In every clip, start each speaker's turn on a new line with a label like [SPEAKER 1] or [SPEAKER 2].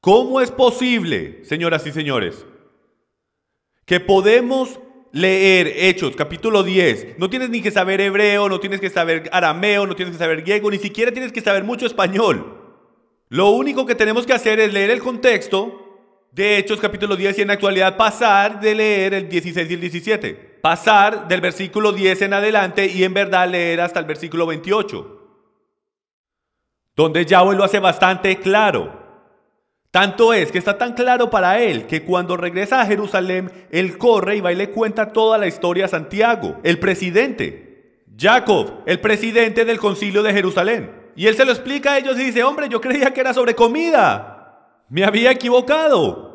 [SPEAKER 1] ¿Cómo es posible, señoras y señores, que podemos leer Hechos, capítulo 10? No tienes ni que saber hebreo, no tienes que saber arameo, no tienes que saber griego, ni siquiera tienes que saber mucho español. Lo único que tenemos que hacer es leer el contexto de Hechos, capítulo 10, y en la actualidad pasar de leer el 16 y el 17. Pasar del versículo 10 en adelante y en verdad leer hasta el versículo 28, donde Yahweh lo hace bastante claro. Tanto es que está tan claro para él que cuando regresa a Jerusalén, él corre y va y le cuenta toda la historia a Santiago, el presidente, Jacob, el presidente del concilio de Jerusalén. Y él se lo explica a ellos y dice, hombre, yo creía que era sobre comida. Me había equivocado.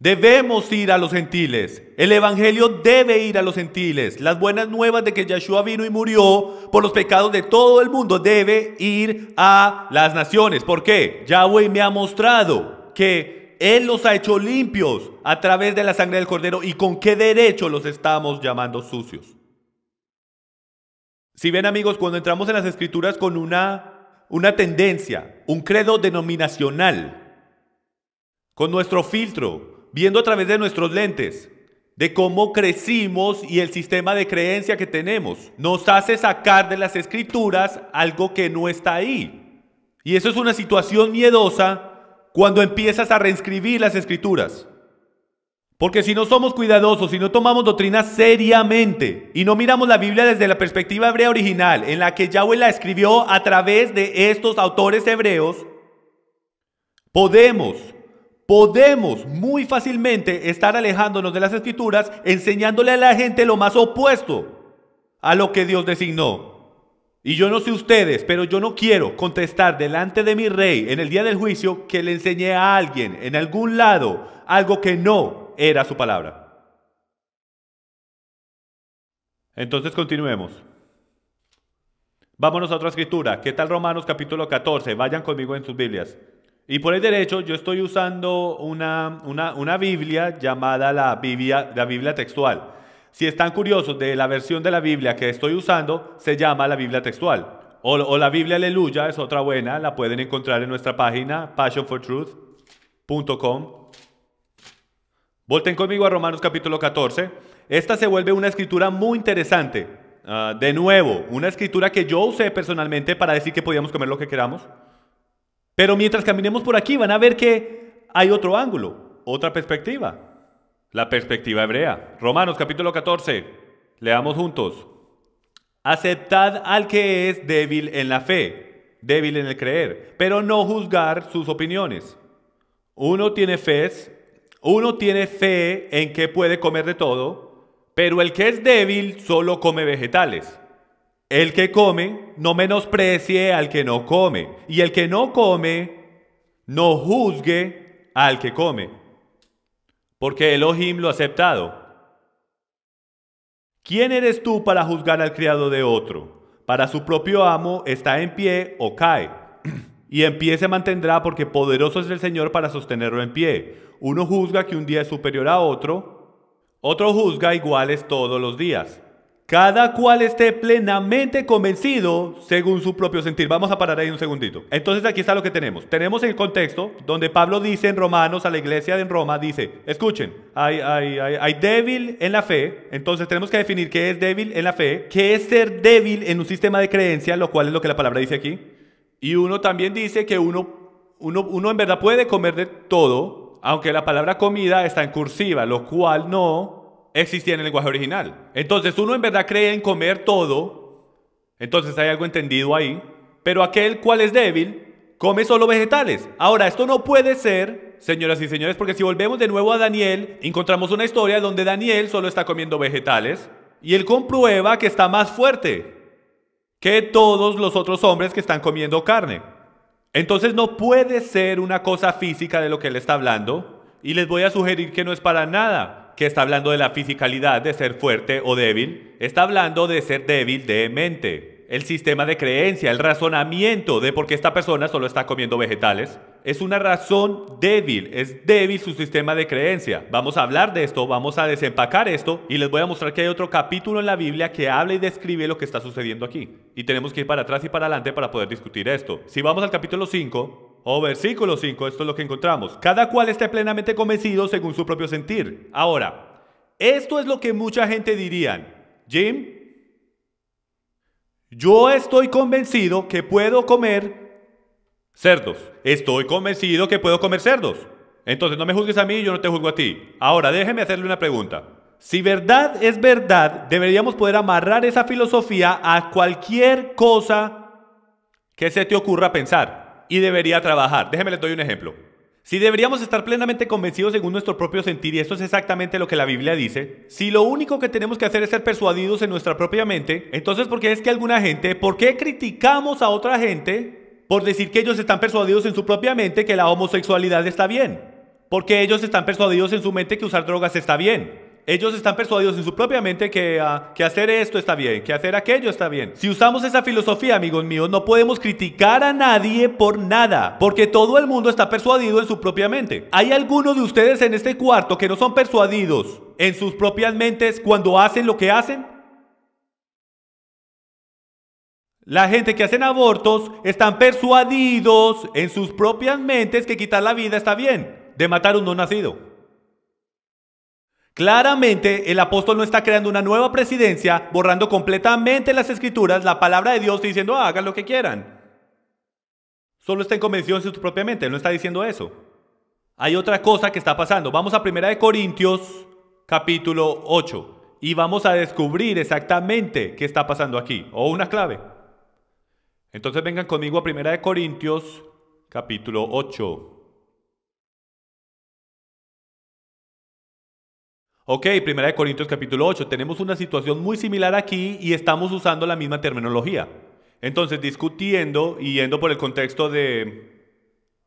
[SPEAKER 1] Debemos ir a los gentiles. El Evangelio debe ir a los gentiles. Las buenas nuevas de que Yeshua vino y murió por los pecados de todo el mundo debe ir a las naciones. ¿Por qué? Yahweh me ha mostrado que Él los ha hecho limpios a través de la sangre del cordero y con qué derecho los estamos llamando sucios. Si ven amigos, cuando entramos en las escrituras con una, una tendencia, un credo denominacional, con nuestro filtro, viendo a través de nuestros lentes, de cómo crecimos y el sistema de creencia que tenemos. Nos hace sacar de las escrituras algo que no está ahí. Y eso es una situación miedosa cuando empiezas a reescribir las escrituras. Porque si no somos cuidadosos, si no tomamos doctrina seriamente y no miramos la Biblia desde la perspectiva hebrea original, en la que Yahweh la escribió a través de estos autores hebreos, podemos podemos muy fácilmente estar alejándonos de las escrituras enseñándole a la gente lo más opuesto a lo que Dios designó. Y yo no sé ustedes, pero yo no quiero contestar delante de mi rey en el día del juicio que le enseñé a alguien en algún lado algo que no era su palabra. Entonces continuemos. Vámonos a otra escritura. ¿Qué tal Romanos capítulo 14? Vayan conmigo en sus Biblias. Y por el derecho, yo estoy usando una, una, una Biblia llamada la Biblia, la Biblia textual. Si están curiosos de la versión de la Biblia que estoy usando, se llama la Biblia textual. O, o, la Biblia Aleluya es otra buena, la pueden encontrar en nuestra página passionfortruth.com. Volten conmigo a Romanos capítulo 14. Esta se vuelve una escritura muy interesante. Ah, de nuevo, una escritura que yo usé personalmente para decir que podíamos comer lo que queramos. Pero mientras caminemos por aquí van a ver que hay otro ángulo, otra perspectiva. La perspectiva hebrea. Romanos capítulo 14. Leamos juntos. Aceptad al que es débil en la fe, débil en el creer, pero no juzgar sus opiniones. Uno tiene fe, uno tiene fe en que puede comer de todo, pero el que es débil solo come vegetales. El que come, no menosprecie al que no come. Y el que no come, no juzgue al que come. Porque Elohim lo ha aceptado. ¿Quién eres tú para juzgar al criado de otro? Para su propio amo está en pie o cae. Y en pie se mantendrá porque poderoso es el Señor para sostenerlo en pie. Uno juzga que un día es superior a otro, otro juzga iguales todos los días. Cada cual esté plenamente convencido según su propio sentir. Vamos a parar ahí un segundito. Entonces aquí está lo que tenemos. Tenemos el contexto donde Pablo dice en Romanos a la iglesia de Roma, dice, escuchen, hay, hay, hay, débil en la fe, entonces tenemos que definir qué es débil en la fe, qué es ser débil en un sistema de creencia, lo cual es lo que la palabra dice aquí. Y uno también dice que uno, uno, uno en verdad puede comer de todo, aunque la palabra comida está en cursiva, lo cual no existía en el lenguaje original. Entonces uno en verdad cree en comer todo, entonces hay algo entendido ahí, pero aquel cual es débil come solo vegetales. Ahora, esto no puede ser, señoras y señores, porque si volvemos de nuevo a Daniel, encontramos una historia donde Daniel solo está comiendo vegetales y él comprueba que está más fuerte que todos los otros hombres que están comiendo carne. Entonces no puede ser una cosa física de lo que él está hablando y les voy a sugerir que no es para nada que está hablando de la fisicalidad de ser fuerte o débil, está hablando de ser débil de mente. El sistema de creencia, el razonamiento de por qué esta persona solo está comiendo vegetales, es una razón débil, es débil su sistema de creencia. Vamos a hablar de esto, vamos a desempacar esto y les voy a mostrar que hay otro capítulo en la Biblia que habla y describe lo que está sucediendo aquí. Y tenemos que ir para atrás y para adelante para poder discutir esto. Si vamos al capítulo 5, o versículo 5, esto es lo que encontramos. Cada cual esté plenamente convencido según su propio sentir. Ahora, esto es lo que mucha gente dirían. Jim, yo estoy convencido que puedo comer Cerdos. Estoy convencido que puedo comer cerdos. Entonces no me juzgues a mí y yo no te juzgo a ti. Ahora déjeme hacerle una pregunta. Si verdad es verdad, deberíamos poder amarrar esa filosofía a cualquier cosa que se te ocurra pensar y debería trabajar. Déjeme les doy un ejemplo. Si deberíamos estar plenamente convencidos según nuestro propio sentir, y esto es exactamente lo que la Biblia dice, si lo único que tenemos que hacer es ser persuadidos en nuestra propia mente, entonces ¿por qué es que alguna gente, por qué criticamos a otra gente por decir que ellos están persuadidos en su propia mente que la homosexualidad está bien. Porque ellos están persuadidos en su mente que usar drogas está bien. Ellos están persuadidos en su propia mente que, ah, que hacer esto está bien, que hacer aquello está bien. Si usamos esa filosofía, amigos míos, no podemos criticar a nadie por nada, porque todo el mundo está persuadido en su propia mente. Hay algunos de ustedes en este cuarto que no son persuadidos en sus propias mentes cuando hacen lo que hacen. La gente que hacen abortos están persuadidos en sus propias mentes que quitar la vida está bien, de matar un no nacido. Claramente, el apóstol no está creando una nueva presidencia, borrando completamente las escrituras, la palabra de Dios y diciendo, ah, hagan lo que quieran. Solo está en convención en su propia mente, no está diciendo eso. Hay otra cosa que está pasando. Vamos a 1 Corintios capítulo 8 y vamos a descubrir exactamente qué está pasando aquí, o una clave. Entonces vengan conmigo a 1 Corintios, capítulo 8. Ok, 1 Corintios capítulo 8. Tenemos una situación muy similar aquí y estamos usando la misma terminología. Entonces, discutiendo y yendo por el contexto de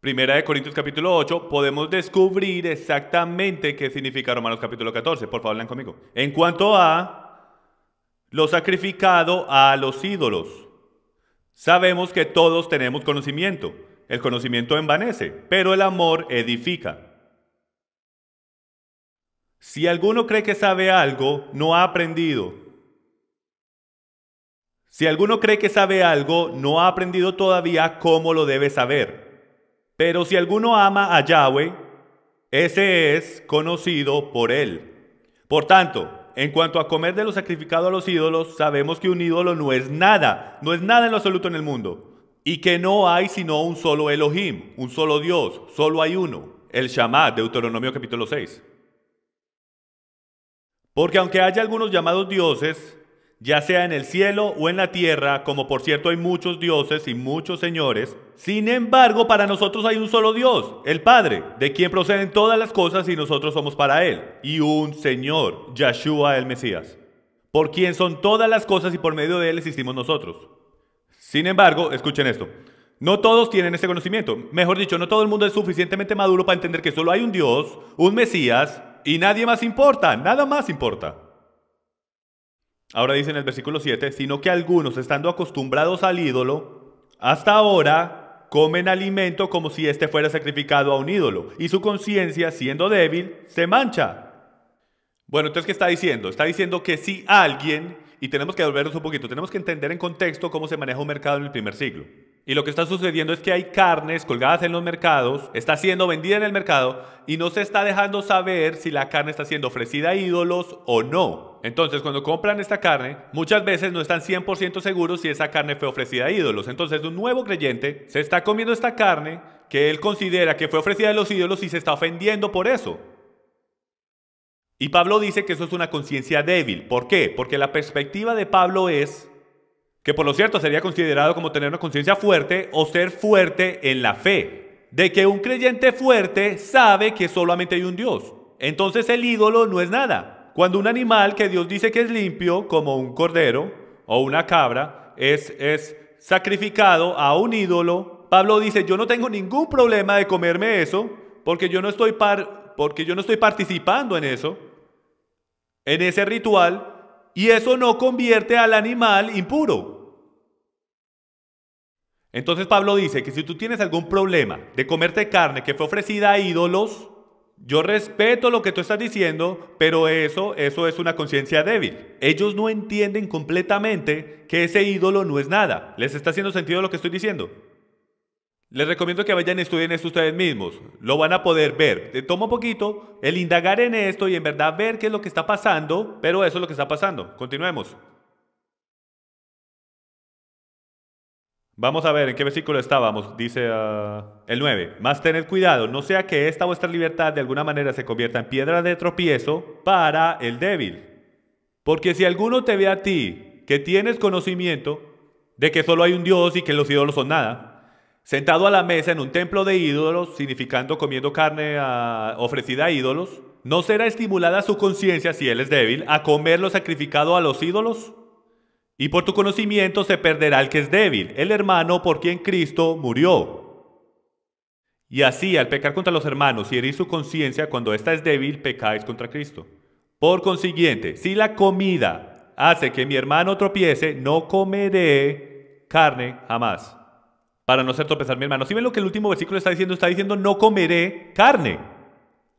[SPEAKER 1] 1 Corintios capítulo 8, podemos descubrir exactamente qué significa Romanos capítulo 14. Por favor, lean conmigo. En cuanto a lo sacrificado a los ídolos. Sabemos que todos tenemos conocimiento. El conocimiento envanece, pero el amor edifica. Si alguno cree que sabe algo, no ha aprendido. Si alguno cree que sabe algo, no ha aprendido todavía cómo lo debe saber. Pero si alguno ama a Yahweh, ese es conocido por él. Por tanto, en cuanto a comer de lo sacrificado a los ídolos, sabemos que un ídolo no es nada, no es nada en lo absoluto en el mundo. Y que no hay sino un solo Elohim, un solo Dios, solo hay uno, el de Deuteronomio capítulo 6. Porque aunque haya algunos llamados dioses, ya sea en el cielo o en la tierra, como por cierto hay muchos dioses y muchos señores, sin embargo para nosotros hay un solo Dios, el Padre, de quien proceden todas las cosas y nosotros somos para Él, y un Señor, Yahshua el Mesías, por quien son todas las cosas y por medio de Él existimos nosotros. Sin embargo, escuchen esto, no todos tienen ese conocimiento, mejor dicho, no todo el mundo es suficientemente maduro para entender que solo hay un Dios, un Mesías, y nadie más importa, nada más importa. Ahora dice en el versículo 7, sino que algunos, estando acostumbrados al ídolo, hasta ahora comen alimento como si éste fuera sacrificado a un ídolo, y su conciencia, siendo débil, se mancha. Bueno, entonces, ¿qué está diciendo? Está diciendo que si alguien, y tenemos que volvernos un poquito, tenemos que entender en contexto cómo se maneja un mercado en el primer siglo. Y lo que está sucediendo es que hay carnes colgadas en los mercados, está siendo vendida en el mercado, y no se está dejando saber si la carne está siendo ofrecida a ídolos o no. Entonces, cuando compran esta carne, muchas veces no están 100% seguros si esa carne fue ofrecida a ídolos. Entonces, un nuevo creyente se está comiendo esta carne que él considera que fue ofrecida a los ídolos y se está ofendiendo por eso. Y Pablo dice que eso es una conciencia débil. ¿Por qué? Porque la perspectiva de Pablo es que por lo cierto sería considerado como tener una conciencia fuerte o ser fuerte en la fe. De que un creyente fuerte sabe que solamente hay un Dios. Entonces el ídolo no es nada cuando un animal que Dios dice que es limpio, como un cordero o una cabra, es, es sacrificado a un ídolo, Pablo dice, yo no tengo ningún problema de comerme eso, porque yo no estoy, par porque yo no estoy participando en eso, en ese ritual, y eso no convierte al animal impuro. Entonces Pablo dice que si tú tienes algún problema de comerte carne que fue ofrecida a ídolos, yo respeto lo que tú estás diciendo, pero eso, eso es una conciencia débil. Ellos no entienden completamente que ese ídolo no es nada. ¿Les está haciendo sentido lo que estoy diciendo? Les recomiendo que vayan y estudien esto ustedes mismos. Lo van a poder ver. Tomo un poquito el indagar en esto y en verdad ver qué es lo que está pasando, pero eso es lo que está pasando. Continuemos. Vamos a ver en qué versículo estábamos. Dice ah, el 9. Más tened cuidado, no sea que esta vuestra libertad de alguna manera se convierta en piedra de tropiezo para el débil. Porque si alguno te ve a ti que tienes conocimiento de que solo hay un Dios y que los ídolos son nada, sentado a la mesa en un templo de ídolos, significando comiendo carne ah, ofrecida a ídolos, ¿no será estimulada su conciencia, si él es débil, a comer lo sacrificado a los ídolos? y por tu conocimiento se perderá el que es débil, el hermano por quien Cristo murió. Y así, al pecar contra los hermanos y herir su conciencia cuando ésta es débil, pecáis contra Cristo. Por consiguiente, si la comida hace que mi hermano tropiece, no comeré carne jamás. Para no ser tropezar mi hermano. Si ven lo que el último versículo está diciendo, está diciendo no comeré carne.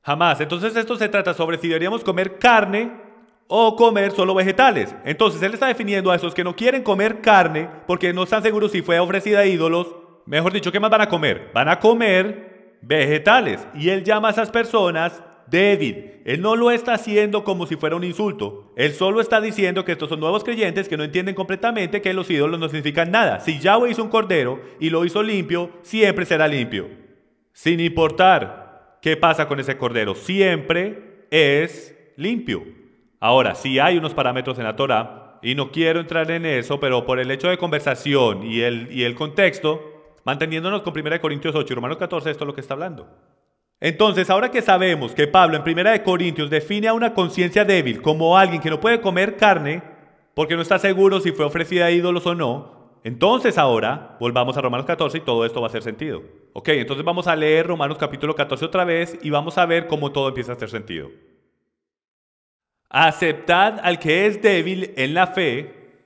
[SPEAKER 1] Jamás. Entonces esto se trata sobre si deberíamos comer carne o comer solo vegetales. Entonces él está definiendo a esos que no quieren comer carne porque no están seguros si fue ofrecida a ídolos. Mejor dicho, ¿qué más van a comer? Van a comer vegetales. Y él llama a esas personas débil. Él no lo está haciendo como si fuera un insulto. Él solo está diciendo que estos son nuevos creyentes que no entienden completamente que los ídolos no significan nada. Si Yahweh hizo un cordero y lo hizo limpio, siempre será limpio. Sin importar qué pasa con ese cordero, siempre es limpio. Ahora, si sí hay unos parámetros en la Torah, y no quiero entrar en eso, pero por el hecho de conversación y el, y el contexto, manteniéndonos con 1 Corintios 8 y Romanos 14, esto es lo que está hablando. Entonces, ahora que sabemos que Pablo en 1 Corintios define a una conciencia débil como alguien que no puede comer carne porque no está seguro si fue ofrecida a ídolos o no, entonces ahora volvamos a Romanos 14 y todo esto va a hacer sentido. Ok, entonces vamos a leer Romanos capítulo 14 otra vez y vamos a ver cómo todo empieza a hacer sentido. Aceptad al que es débil en la fe,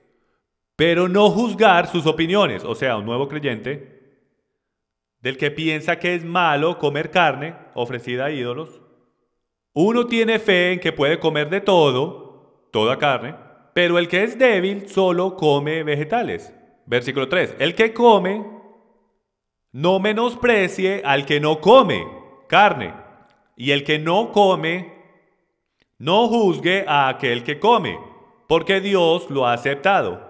[SPEAKER 1] pero no juzgar sus opiniones. O sea, un nuevo creyente del que piensa que es malo comer carne ofrecida a ídolos. Uno tiene fe en que puede comer de todo, toda carne, pero el que es débil solo come vegetales. Versículo 3. El que come, no menosprecie al que no come carne. Y el que no come, no juzgue a aquel que come, porque Dios lo ha aceptado.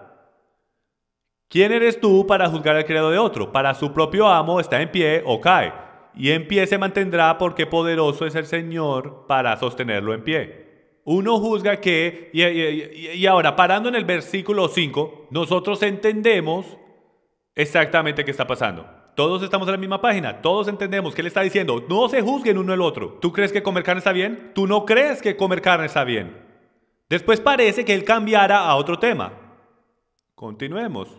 [SPEAKER 1] ¿Quién eres tú para juzgar al criado de otro? Para su propio amo está en pie o cae, y en pie se mantendrá porque poderoso es el Señor para sostenerlo en pie. Uno juzga que, y ahora parando en el versículo 5, nosotros entendemos exactamente qué está pasando. Todos estamos en la misma página, todos entendemos que él está diciendo, no se juzguen uno el otro. ¿Tú crees que comer carne está bien? ¿Tú no crees que comer carne está bien? Después parece que él cambiara a otro tema. Continuemos.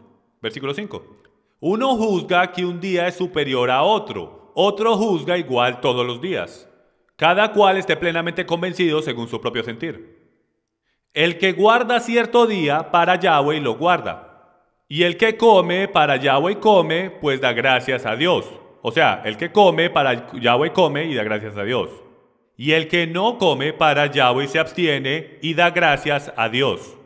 [SPEAKER 1] Versículo 5. Uno juzga que un día es superior a otro, otro juzga igual todos los días. Cada cual esté plenamente convencido según su propio sentir. El que guarda cierto día para Yahweh lo guarda y el que come para Yahweh come, pues da gracias a Dios. O sea, el que come para Yahweh come y da gracias a Dios. Y el que no come para Yahweh se abstiene y da gracias a Dios.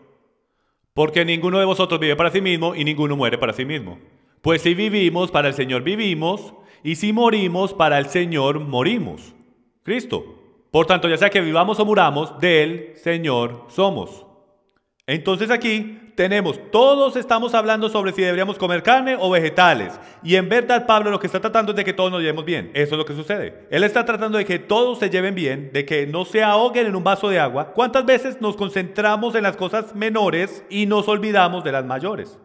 [SPEAKER 1] Porque ninguno de vosotros vive para sí mismo y ninguno muere para sí mismo. Pues si vivimos, para el Señor vivimos, y si morimos, para el Señor morimos. Cristo. Por tanto, ya sea que vivamos o muramos, del Señor somos. Entonces aquí tenemos, todos estamos hablando sobre si deberíamos comer carne o vegetales. Y en verdad Pablo lo que está tratando es de que todos nos llevemos bien. Eso es lo que sucede. Él está tratando de que todos se lleven bien, de que no se ahoguen en un vaso de agua. ¿Cuántas veces nos concentramos en las cosas menores y nos olvidamos de las mayores?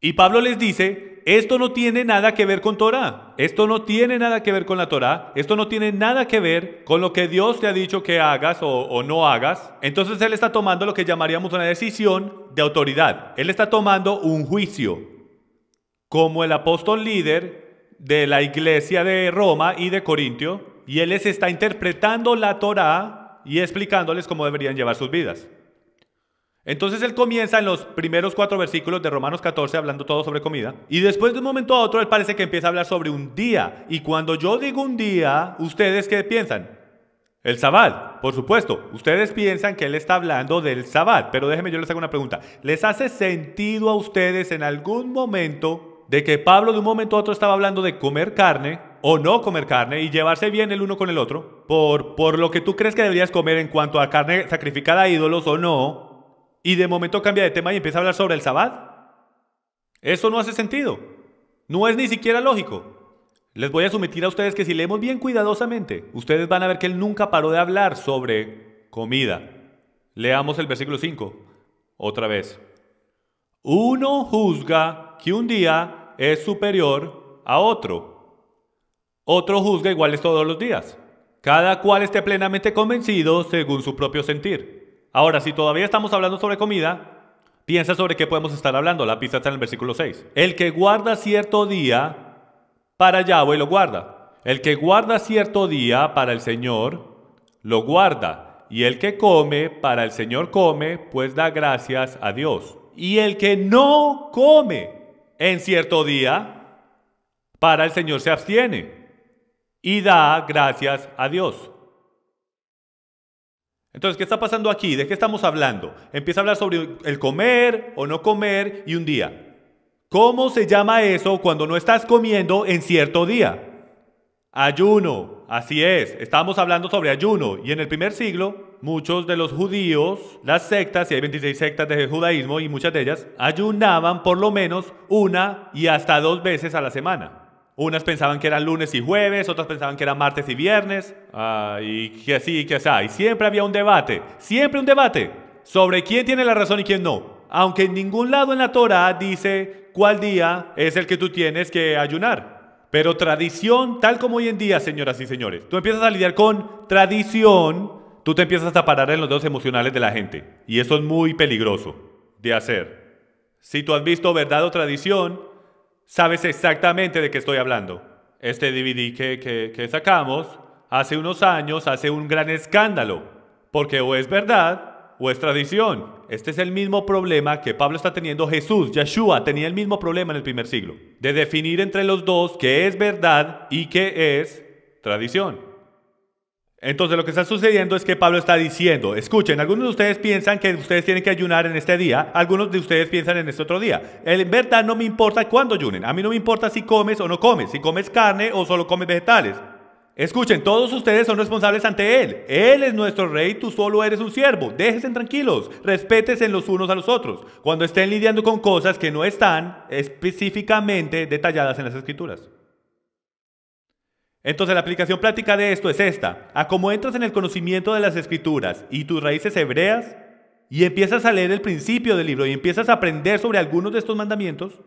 [SPEAKER 1] Y Pablo les dice, esto no tiene nada que ver con Torah, esto no tiene nada que ver con la Torah, esto no tiene nada que ver con lo que Dios te ha dicho que hagas o, o no hagas. Entonces él está tomando lo que llamaríamos una decisión de autoridad. Él está tomando un juicio como el apóstol líder de la iglesia de Roma y de Corintio, y él les está interpretando la Torá y explicándoles cómo deberían llevar sus vidas. Entonces él comienza en los primeros cuatro versículos de Romanos 14 hablando todo sobre comida. Y después de un momento a otro él parece que empieza a hablar sobre un día. Y cuando yo digo un día, ¿ustedes qué piensan? El Sabbat, por supuesto. Ustedes piensan que él está hablando del Sabbat, pero déjeme yo les hago una pregunta. ¿Les hace sentido a ustedes en algún momento de que Pablo de un momento a otro estaba hablando de comer carne o no comer carne y llevarse bien el uno con el otro? Por, por lo que tú crees que deberías comer en cuanto a carne sacrificada a ídolos o no, y de momento cambia de tema y empieza a hablar sobre el Sabbat. Eso no hace sentido. No es ni siquiera lógico. Les voy a someter a ustedes que si leemos bien cuidadosamente, ustedes van a ver que él nunca paró de hablar sobre comida. Leamos el versículo 5, otra vez. Uno juzga que un día es superior a otro. Otro juzga iguales todos los días. Cada cual esté plenamente convencido según su propio sentir. Ahora, si todavía estamos hablando sobre comida, piensa sobre qué podemos estar hablando. La pista está en el versículo 6. El que guarda cierto día para Yahweh lo guarda. El que guarda cierto día para el Señor, lo guarda. Y el que come para el Señor come, pues da gracias a Dios. Y el que no come en cierto día, para el Señor se abstiene y da gracias a Dios. Entonces, ¿qué está pasando aquí? ¿De qué estamos hablando? Empieza a hablar sobre el comer o no comer y un día. ¿Cómo se llama eso cuando no estás comiendo en cierto día? Ayuno, así es, estamos hablando sobre ayuno y en el primer siglo muchos de los judíos, las sectas, y hay 26 sectas de judaísmo y muchas de ellas, ayunaban por lo menos una y hasta dos veces a la semana. Unas pensaban que eran lunes y jueves, otras pensaban que eran martes y viernes, ah, y que así y que así. Y siempre había un debate, siempre un debate sobre quién tiene la razón y quién no. Aunque en ningún lado en la Torah dice cuál día es el que tú tienes que ayunar. Pero tradición, tal como hoy en día, señoras y señores, tú empiezas a lidiar con tradición, tú te empiezas a parar en los dedos emocionales de la gente. Y eso es muy peligroso de hacer. Si tú has visto verdad o tradición, sabes exactamente de qué estoy hablando. Este DVD que, que sacamos hace unos años hace un gran escándalo, porque o es verdad o es tradición. Este es el mismo problema que Pablo está teniendo Jesús. Yeshua tenía el mismo problema en el primer siglo. De definir entre los dos qué es verdad y qué es tradición. Entonces lo que está sucediendo es que Pablo está diciendo, escuchen, algunos de ustedes piensan que ustedes tienen que ayunar en este día, algunos de ustedes piensan en este otro día. En verdad no me importa cuándo ayunen, a mí no me importa si comes o no comes, si comes carne o solo comes vegetales. Escuchen, todos ustedes son responsables ante Él. Él es nuestro rey, tú solo eres un siervo. Déjense tranquilos, respétense los unos a los otros. Cuando estén lidiando con cosas que no están específicamente detalladas en las escrituras. Entonces la aplicación práctica de esto es esta. A como entras en el conocimiento de las escrituras y tus raíces hebreas y empiezas a leer el principio del libro y empiezas a aprender sobre algunos de estos mandamientos,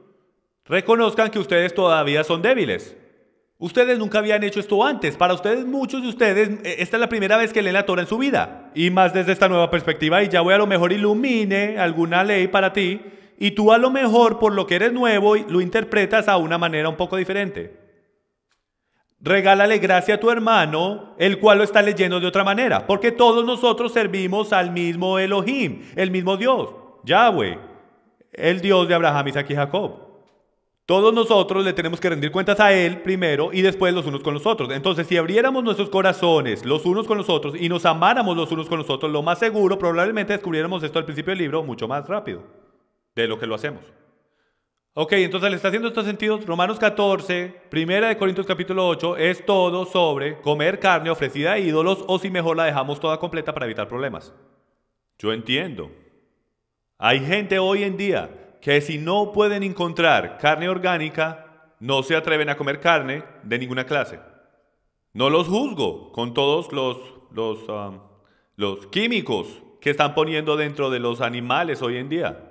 [SPEAKER 1] reconozcan que ustedes todavía son débiles. Ustedes nunca habían hecho esto antes. Para ustedes, muchos de ustedes, eh, esta es la primera vez que leen la Torah en su vida. Y más desde esta nueva perspectiva, y ya voy a lo mejor ilumine alguna ley para ti. Y tú a lo mejor, por lo que eres nuevo, lo interpretas a una manera un poco diferente. Regálale gracia a tu hermano, el cual lo está leyendo de otra manera. Porque todos nosotros servimos al mismo Elohim, el mismo Dios, Yahweh, el Dios de Abraham, Isaac y Jacob. Todos nosotros le tenemos que rendir cuentas a Él primero y después los unos con los otros. Entonces, si abriéramos nuestros corazones los unos con los otros y nos amáramos los unos con los otros, lo más seguro probablemente descubriéramos esto al principio del libro mucho más rápido de lo que lo hacemos. Ok, entonces le está haciendo estos sentidos. Romanos 14, primera de Corintios capítulo 8, es todo sobre comer carne ofrecida a ídolos o si mejor la dejamos toda completa para evitar problemas. Yo entiendo. Hay gente hoy en día que si no pueden encontrar carne orgánica, no se atreven a comer carne de ninguna clase. No los juzgo con todos los, um, los, químicos que están poniendo dentro de los animales hoy en día.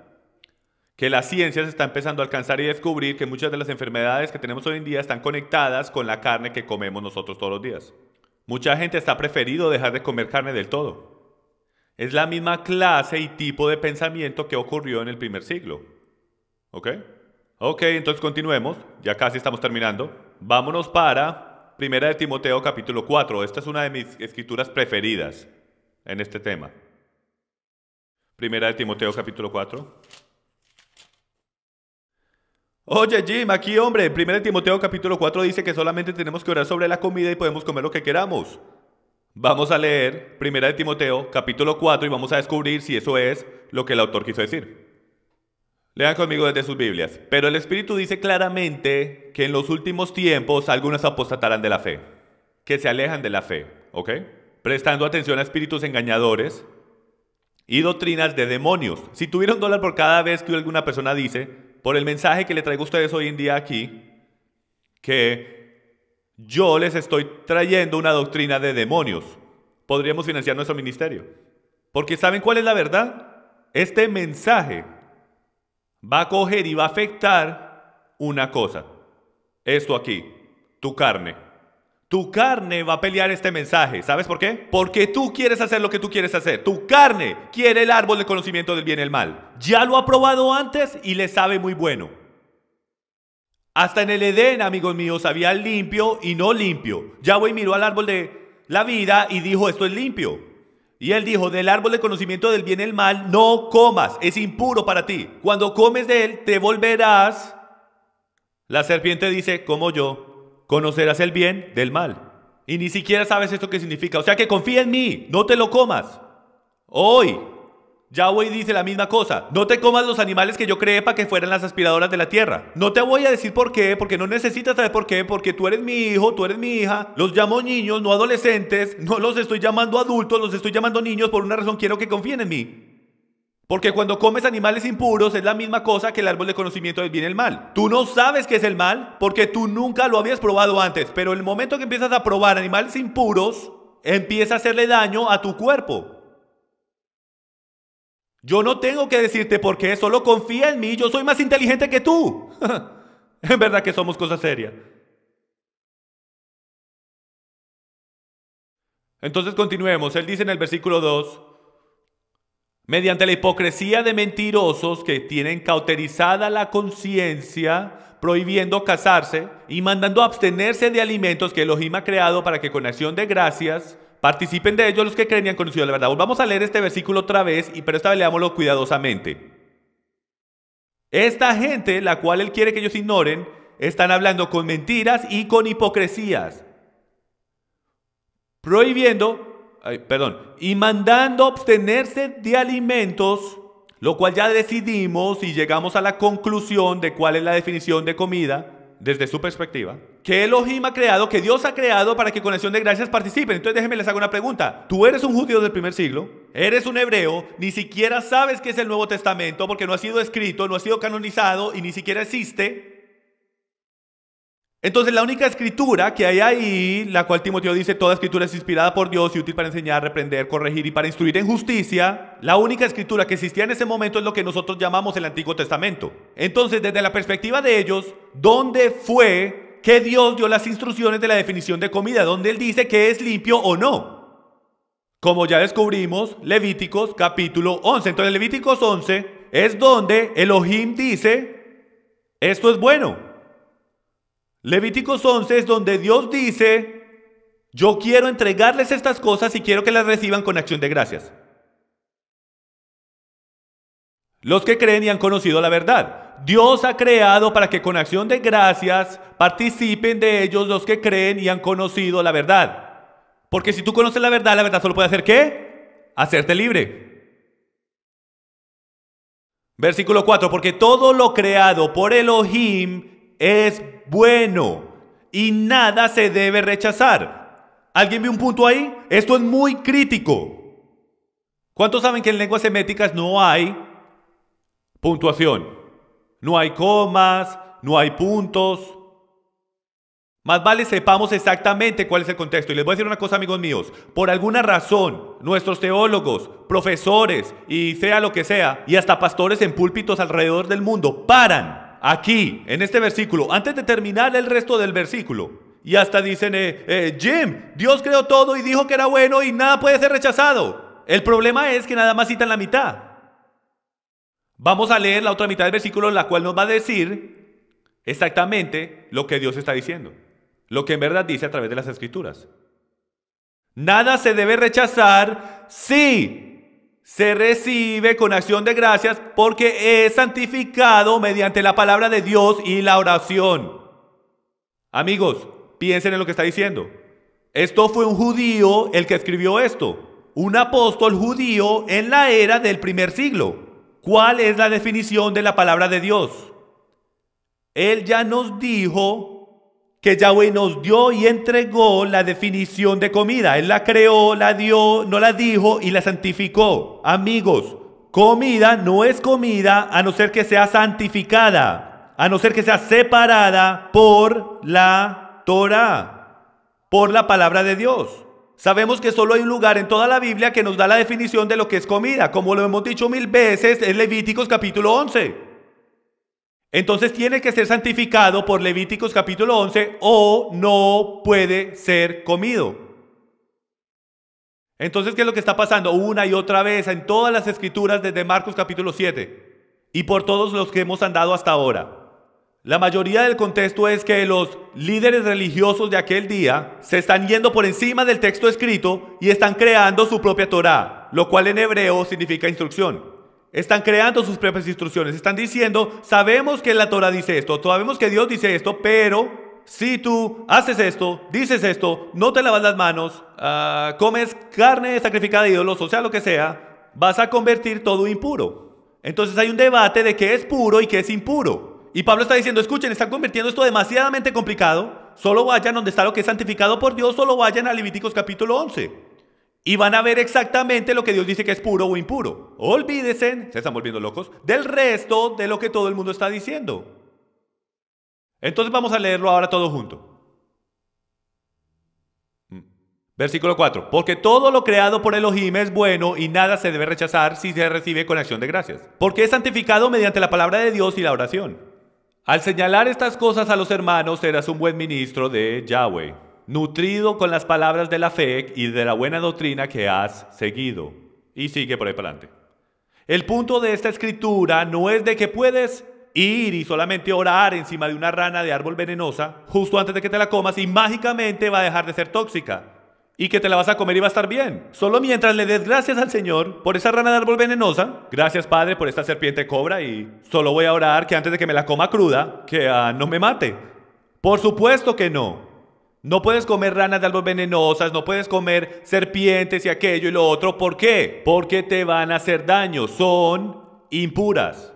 [SPEAKER 1] Que la ciencia se está empezando a alcanzar y descubrir que muchas de las enfermedades que tenemos hoy en día están conectadas con la carne que comemos nosotros todos los días. Mucha gente está preferido dejar de comer carne del todo. Es la misma clase y tipo de pensamiento que ocurrió en el primer siglo. ¿Ok? Ok, entonces continuemos. Ya casi estamos terminando. Vámonos para Primera de Timoteo capítulo 4. Esta es una de mis escrituras preferidas en este tema. Primera de Timoteo capítulo 4. Oye Jim, aquí hombre, Primera de Timoteo capítulo 4 dice que solamente tenemos que orar sobre la comida y podemos comer lo que queramos. Vamos a leer Primera de Timoteo capítulo 4 y vamos a descubrir si eso es lo que el autor quiso decir. Lean conmigo desde sus Biblias. Pero el Espíritu dice claramente que en los últimos tiempos algunos apostatarán de la fe, que se alejan de la fe, ¿ok? Prestando atención a espíritus engañadores y doctrinas de demonios. Si tuviera un dólar por cada vez que alguna persona dice, por el mensaje que le traigo a ustedes hoy en día aquí, que yo les estoy trayendo una doctrina de demonios, podríamos financiar nuestro ministerio. Porque ¿saben cuál es la verdad? Este mensaje va a coger y va a afectar una cosa. Esto aquí, tu carne. Tu carne va a pelear este mensaje. ¿Sabes por qué? Porque tú quieres hacer lo que tú quieres hacer. Tu carne quiere el árbol del conocimiento del bien y el mal. Ya lo ha probado antes y le sabe muy bueno. Hasta en el Edén, amigos míos, había limpio y no limpio. Yahweh miró al árbol de la vida y dijo, esto es limpio. Y él dijo, del árbol del conocimiento del bien y el mal no comas, es impuro para ti. Cuando comes de él, te volverás. La serpiente dice, como yo, conocerás el bien del mal. Y ni siquiera sabes esto que significa. O sea que confía en mí, no te lo comas. Hoy Yahweh dice la misma cosa. No te comas los animales que yo creé para que fueran las aspiradoras de la tierra. No te voy a decir por qué, porque no necesitas saber por qué, porque tú eres mi hijo, tú eres mi hija. Los llamo niños, no adolescentes. No los estoy llamando adultos, los estoy llamando niños por una razón. Quiero que confíen en mí. Porque cuando comes animales impuros es la misma cosa que el árbol de conocimiento del bien y el mal. Tú no sabes qué es el mal porque tú nunca lo habías probado antes, pero el momento que empiezas a probar animales impuros, empieza a hacerle daño a tu cuerpo. Yo no tengo que decirte por qué, solo confía en mí, yo soy más inteligente que tú. en verdad que somos cosas serias. Entonces continuemos. Él dice en el versículo 2, mediante la hipocresía de mentirosos que tienen cauterizada la conciencia, prohibiendo casarse y mandando abstenerse de alimentos que Elohim ha creado para que con acción de gracias Participen de ellos los que creen y han conocido la verdad. Vamos a leer este versículo otra vez, pero esta vez leámoslo cuidadosamente. Esta gente, la cual él quiere que ellos ignoren, están hablando con mentiras y con hipocresías. Prohibiendo, perdón, y mandando abstenerse de alimentos, lo cual ya decidimos y llegamos a la conclusión de cuál es la definición de comida desde su perspectiva que Elohim ha creado, que Dios ha creado para que con acción de gracias participen. Entonces déjenme les hago una pregunta. Tú eres un judío del primer siglo, eres un hebreo, ni siquiera sabes qué es el Nuevo Testamento porque no ha sido escrito, no ha sido canonizado y ni siquiera existe. Entonces la única escritura que hay ahí, la cual Timoteo dice, toda escritura es inspirada por Dios y útil para enseñar, reprender, corregir y para instruir en justicia, la única escritura que existía en ese momento es lo que nosotros llamamos el Antiguo Testamento. Entonces desde la perspectiva de ellos, ¿dónde fue que Dios dio las instrucciones de la definición de comida, donde Él dice que es limpio o no. Como ya descubrimos, Levíticos capítulo 11. Entonces Levíticos 11 es donde Elohim dice, esto es bueno. Levíticos 11 es donde Dios dice, yo quiero entregarles estas cosas y quiero que las reciban con acción de gracias. Los que creen y han conocido la verdad. Dios ha creado para que con acción de gracias participen de ellos los que creen y han conocido la verdad. Porque si tú conoces la verdad, la verdad solo puede hacer qué? Hacerte libre. Versículo 4, porque todo lo creado por Elohim es bueno y nada se debe rechazar. ¿Alguien ve un punto ahí? Esto es muy crítico. ¿Cuántos saben que en lenguas seméticas no hay puntuación? no hay comas, no hay puntos. Más vale sepamos exactamente cuál es el contexto. Y les voy a decir una cosa, amigos míos. Por alguna razón, nuestros teólogos, profesores y sea lo que sea, y hasta pastores en púlpitos alrededor del mundo, paran aquí, en este versículo, antes de terminar el resto del versículo. Y hasta dicen, eh, eh, Jim, Dios creó todo y dijo que era bueno y nada puede ser rechazado. El problema es que nada más citan la mitad. Vamos a leer la otra mitad del versículo, en la cual nos va a decir exactamente lo que Dios está diciendo, lo que en verdad dice a través de las escrituras. Nada se debe rechazar si se recibe con acción de gracias porque es santificado mediante la palabra de Dios y la oración. Amigos, piensen en lo que está diciendo. Esto fue un judío el que escribió esto, un apóstol judío en la era del primer siglo. ¿Cuál es la definición de la palabra de Dios? Él ya nos dijo que Yahweh nos dio y entregó la definición de comida. Él la creó, la dio, no la dijo y la santificó. Amigos, comida no es comida a no ser que sea santificada, a no ser que sea separada por la Torah, por la palabra de Dios. Sabemos que solo hay un lugar en toda la Biblia que nos da la definición de lo que es comida. Como lo hemos dicho mil veces, es Levíticos capítulo 11. Entonces tiene que ser santificado por Levíticos capítulo 11 o no puede ser comido. Entonces, ¿qué es lo que está pasando? Una y otra vez en todas las escrituras desde Marcos capítulo 7 y por todos los que hemos andado hasta ahora. La mayoría del contexto es que los líderes religiosos de aquel día se están yendo por encima del texto escrito y están creando su propia Torá, lo cual en hebreo significa instrucción. Están creando sus propias instrucciones, están diciendo, sabemos que la Torá dice esto, sabemos que Dios dice esto, pero si tú haces esto, dices esto, no te lavas las manos, ah, comes carne sacrificada de ídolos, o sea, lo que sea, vas a convertir todo impuro. Entonces hay un debate de qué es puro y qué es impuro. Y Pablo está diciendo, escuchen, están convirtiendo esto demasiadamente complicado. Solo vayan donde está lo que es santificado por Dios, solo vayan a Levíticos capítulo 11. Y van a ver exactamente lo que Dios dice que es puro o impuro. Olvídense, se están volviendo locos, del resto de lo que todo el mundo está diciendo. Entonces vamos a leerlo ahora todo junto. Mm. Versículo 4. Porque todo lo creado por Elohim es bueno y nada se debe rechazar si se recibe con acción de gracias. Porque es santificado mediante la palabra de Dios y la oración. Al señalar estas cosas a los hermanos, eras un buen ministro de Yahweh, nutrido con las palabras de la fe y de la buena doctrina que has seguido. Y sigue por ahí para adelante. El punto de esta escritura no es de que puedes ir y solamente orar encima de una rana de árbol venenosa justo antes de que te la comas y mágicamente va a dejar de ser tóxica y que te la vas a comer y va a estar bien. Solo mientras le des gracias al Señor por esa rana de árbol venenosa. Gracias, Padre, por esta serpiente cobra y solo voy a orar que antes de que me la coma cruda, que ah, no me mate. Por supuesto que no. No puedes comer ranas de árbol venenosas, no puedes comer serpientes y aquello y lo otro. ¿Por qué? Porque te van a hacer daño. Son impuras.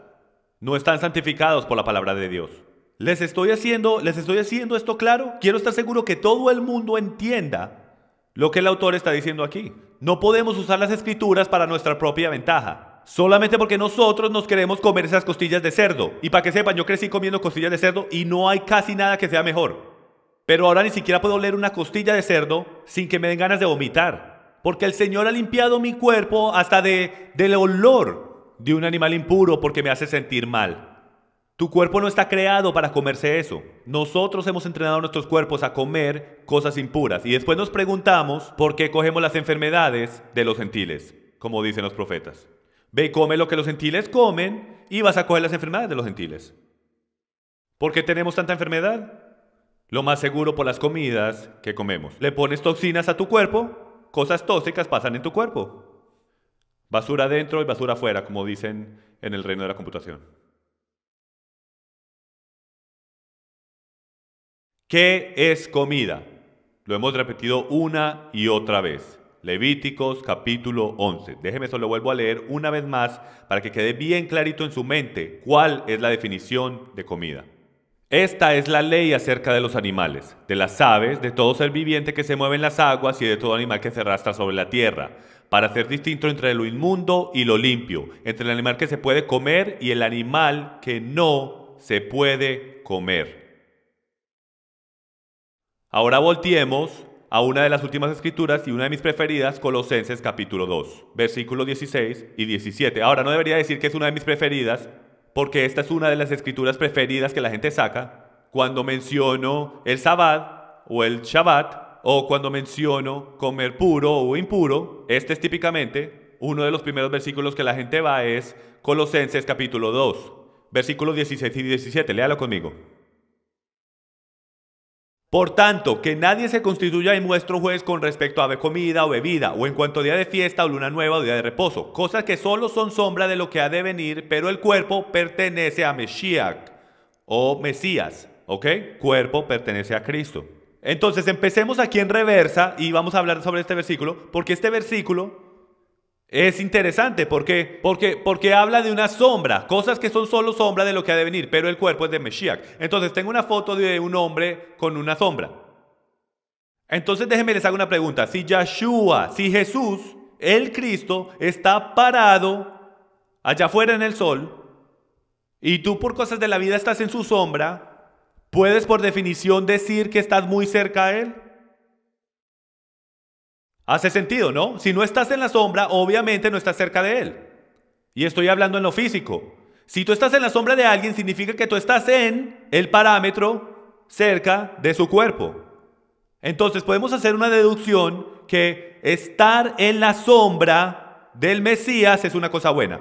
[SPEAKER 1] No están santificados por la palabra de Dios. Les estoy haciendo, les estoy haciendo esto claro. Quiero estar seguro que todo el mundo entienda lo que el autor está diciendo aquí. No podemos usar las escrituras para nuestra propia ventaja. Solamente porque nosotros nos queremos comer esas costillas de cerdo. Y para que sepan, yo crecí comiendo costillas de cerdo y no hay casi nada que sea mejor. Pero ahora ni siquiera puedo oler una costilla de cerdo sin que me den ganas de vomitar. Porque el Señor ha limpiado mi cuerpo hasta de, del olor de un animal impuro porque me hace sentir mal. Tu cuerpo no está creado para comerse eso. Nosotros hemos entrenado nuestros cuerpos a comer cosas impuras y después nos preguntamos por qué cogemos las enfermedades de los gentiles, como dicen los profetas. Ve come lo que los gentiles comen y vas a coger las enfermedades de los gentiles. ¿Por qué tenemos tanta enfermedad? Lo más seguro por las comidas que comemos. Le pones toxinas a tu cuerpo, cosas tóxicas pasan en tu cuerpo. Basura adentro y basura afuera, como dicen en el reino de la computación. ¿Qué es comida? Lo hemos repetido una y otra vez. Levíticos capítulo 11. Déjeme solo vuelvo a leer una vez más para que quede bien clarito en su mente cuál es la definición de comida. Esta es la ley acerca de los animales, de las aves, de todo ser viviente que se mueve en las aguas y de todo animal que se arrastra sobre la tierra, para hacer distinto entre lo inmundo y lo limpio, entre el animal que se puede comer y el animal que no se puede comer. Ahora volteemos a una de las últimas escrituras y una de mis preferidas, Colosenses capítulo 2, versículos 16 y 17. Ahora no debería decir que es una de mis preferidas, porque esta es una de las escrituras preferidas que la gente saca cuando menciono el sabbat o el shabbat o cuando menciono comer puro o impuro. Este es típicamente uno de los primeros versículos que la gente va es Colosenses capítulo 2, versículos 16 y 17. Léalo conmigo. Por tanto, que nadie se constituya en nuestro juez con respecto a comida o bebida, o en cuanto a día de fiesta o luna nueva o día de reposo, cosas que solo son sombra de lo que ha de venir, pero el cuerpo pertenece a Meshiach o Mesías, ¿ok? Cuerpo pertenece a Cristo. Entonces empecemos aquí en reversa y vamos a hablar sobre este versículo, porque este versículo es interesante, ¿por Porque, habla de una sombra, cosas que son solo sombra de lo que ha de venir, pero el cuerpo es de Meshiach. Entonces tengo una foto de un hombre con una sombra. Entonces déjenme les hago una pregunta. Si Yeshua, si Jesús, el Cristo, está parado allá afuera en el sol, y tú por cosas de la vida estás en su sombra, ¿puedes por definición decir que estás muy cerca a Él? Hace sentido, ¿no? Si no estás en la sombra, obviamente no estás cerca de él. Y estoy hablando en lo físico. Si tú estás en la sombra de alguien, significa que tú estás en el parámetro cerca de su cuerpo. Entonces podemos hacer una deducción que estar en la sombra del Mesías es una cosa buena.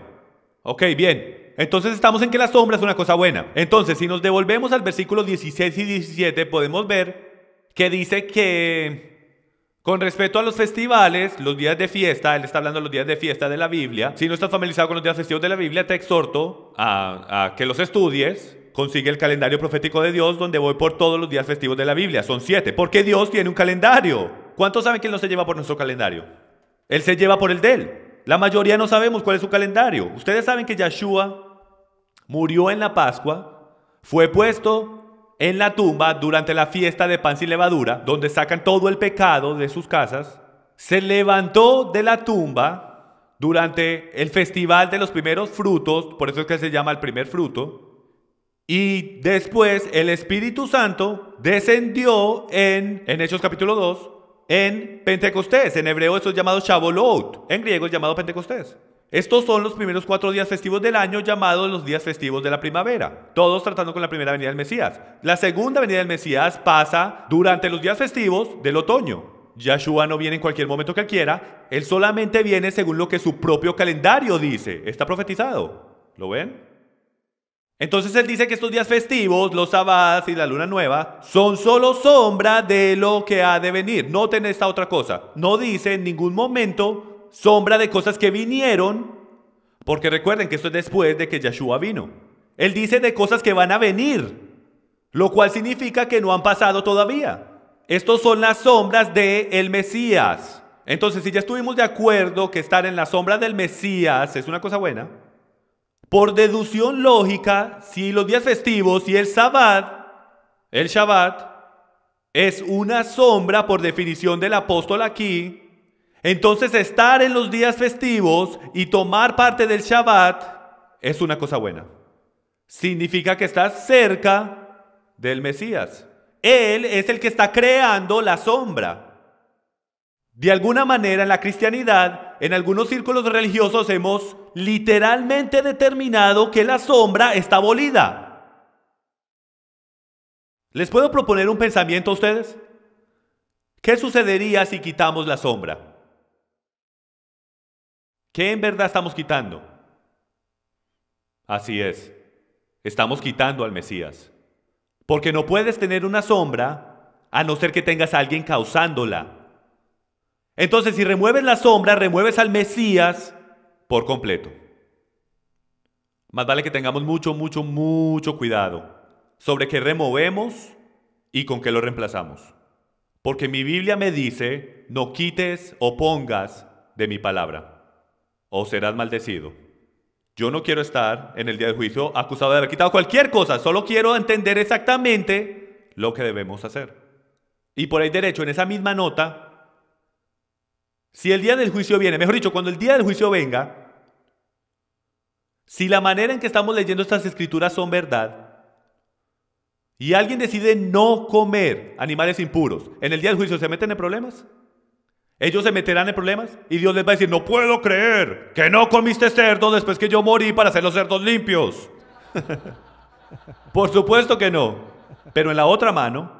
[SPEAKER 1] Ok, bien. Entonces estamos en que la sombra es una cosa buena. Entonces, si nos devolvemos al versículo 16 y 17, podemos ver que dice que con respecto a los festivales, los días de fiesta, él está hablando de los días de fiesta de la Biblia. Si no estás familiarizado con los días festivos de la Biblia, te exhorto a, que los estudies. Consigue el calendario profético de Dios donde voy por todos los días festivos de la Biblia. Son siete. Porque Dios tiene un calendario. ¿Cuántos saben que Él no se lleva por nuestro calendario? Él se lleva por el de Él. La mayoría no sabemos cuál es su calendario. Ustedes saben que Yeshua murió en la Pascua, fue puesto en la tumba durante la fiesta de pan sin levadura, donde sacan todo el pecado de sus casas, se levantó de la tumba durante el festival de los primeros frutos, por eso es que se llama el primer fruto, y después el Espíritu Santo descendió en, en Hechos capítulo 2, en Pentecostés, en hebreo eso es llamado Shavuot, en griego es llamado Pentecostés. Estos son los primeros cuatro días festivos del año llamados los días festivos de la primavera, todos tratando con la primera venida del Mesías. La segunda venida del Mesías pasa durante los días festivos del otoño. Yahshua no viene en cualquier momento que quiera, él solamente viene según lo que su propio calendario dice, está profetizado. ¿Lo ven? Entonces él dice que estos días festivos, los sabados y la luna nueva, son solo sombra de lo que ha de venir. Noten esta otra cosa. No dice en ningún momento sombra de cosas que vinieron, porque recuerden que esto es después de que Yeshua vino. Él dice de cosas que van a venir, lo cual significa que no han pasado todavía. Estos son las sombras de el Mesías. Entonces, si ya estuvimos de acuerdo que estar en la sombra del Mesías es una cosa buena, por deducción lógica, si los días festivos y el Sabbat, el Shabbat, es una sombra por definición del apóstol aquí, entonces estar en los días festivos y tomar parte del Shabbat es una cosa buena. Significa que estás cerca del Mesías. Él es el que está creando la sombra. De alguna manera en la cristianidad, en algunos círculos religiosos hemos literalmente determinado que la sombra está abolida. ¿Les puedo proponer un pensamiento a ustedes? ¿Qué sucedería si quitamos la sombra? ¿Qué en verdad estamos quitando? Así es, estamos quitando al Mesías. Porque no puedes tener una sombra a no ser que tengas a alguien causándola. Entonces, si remueves la sombra, remueves al Mesías por completo. Más vale que tengamos mucho, mucho, mucho cuidado sobre qué removemos y con qué lo reemplazamos. Porque mi Biblia me dice, no quites o pongas de mi palabra o serás maldecido. Yo no quiero estar en el día del juicio acusado de haber quitado cualquier cosa, solo quiero entender exactamente lo que debemos hacer. Y por ahí derecho, en esa misma nota, si el día del juicio viene, mejor dicho, cuando el día del juicio venga, si la manera en que estamos leyendo estas escrituras son verdad, y alguien decide no comer animales impuros, ¿en el día del juicio se meten en problemas? Ellos se meterán en problemas y Dios les va a decir, no puedo creer que no comiste cerdo después que yo morí para hacer los cerdos limpios. Por supuesto que no. Pero en la otra mano,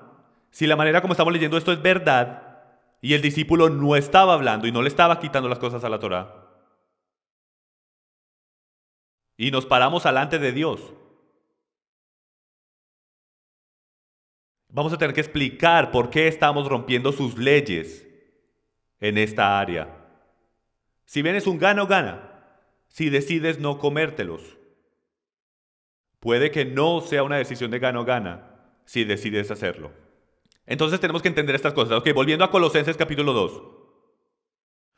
[SPEAKER 1] si la manera como estamos leyendo esto es verdad, y el discípulo no estaba hablando y no le estaba quitando las cosas a la Torá, y nos paramos delante de Dios, vamos a tener que explicar por qué estamos rompiendo sus leyes en esta área. Si es un gano, gana. Si decides no comértelos. Puede que no sea una decisión de gano, gana si decides hacerlo. Entonces tenemos que entender estas cosas. Ok, volviendo a Colosenses capítulo 2.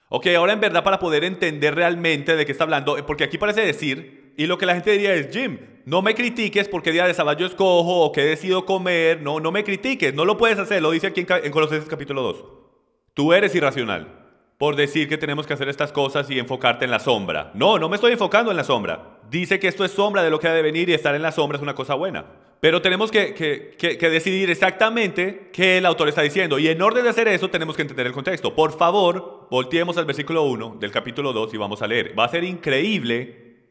[SPEAKER 1] Ok, ahora en verdad para poder entender realmente de qué está hablando, eh, porque aquí parece decir, y lo que la gente diría es, Jim, no me critiques porque día de sábado yo escojo o que decido comer, no, no me critiques, no lo puedes hacer, lo dice aquí en Colosenses capítulo 2. Tú eres irracional por decir que tenemos que hacer estas cosas y enfocarte en la sombra. No, no me estoy enfocando en la sombra. Dice que esto es sombra de lo que ha de venir y estar en la sombra es una cosa buena. Pero tenemos que, decidir exactamente qué el autor está diciendo. Y en orden de hacer eso tenemos que entender el contexto. Por favor, volteemos al versículo 1 del capítulo 2 y vamos a leer. Va a ser increíble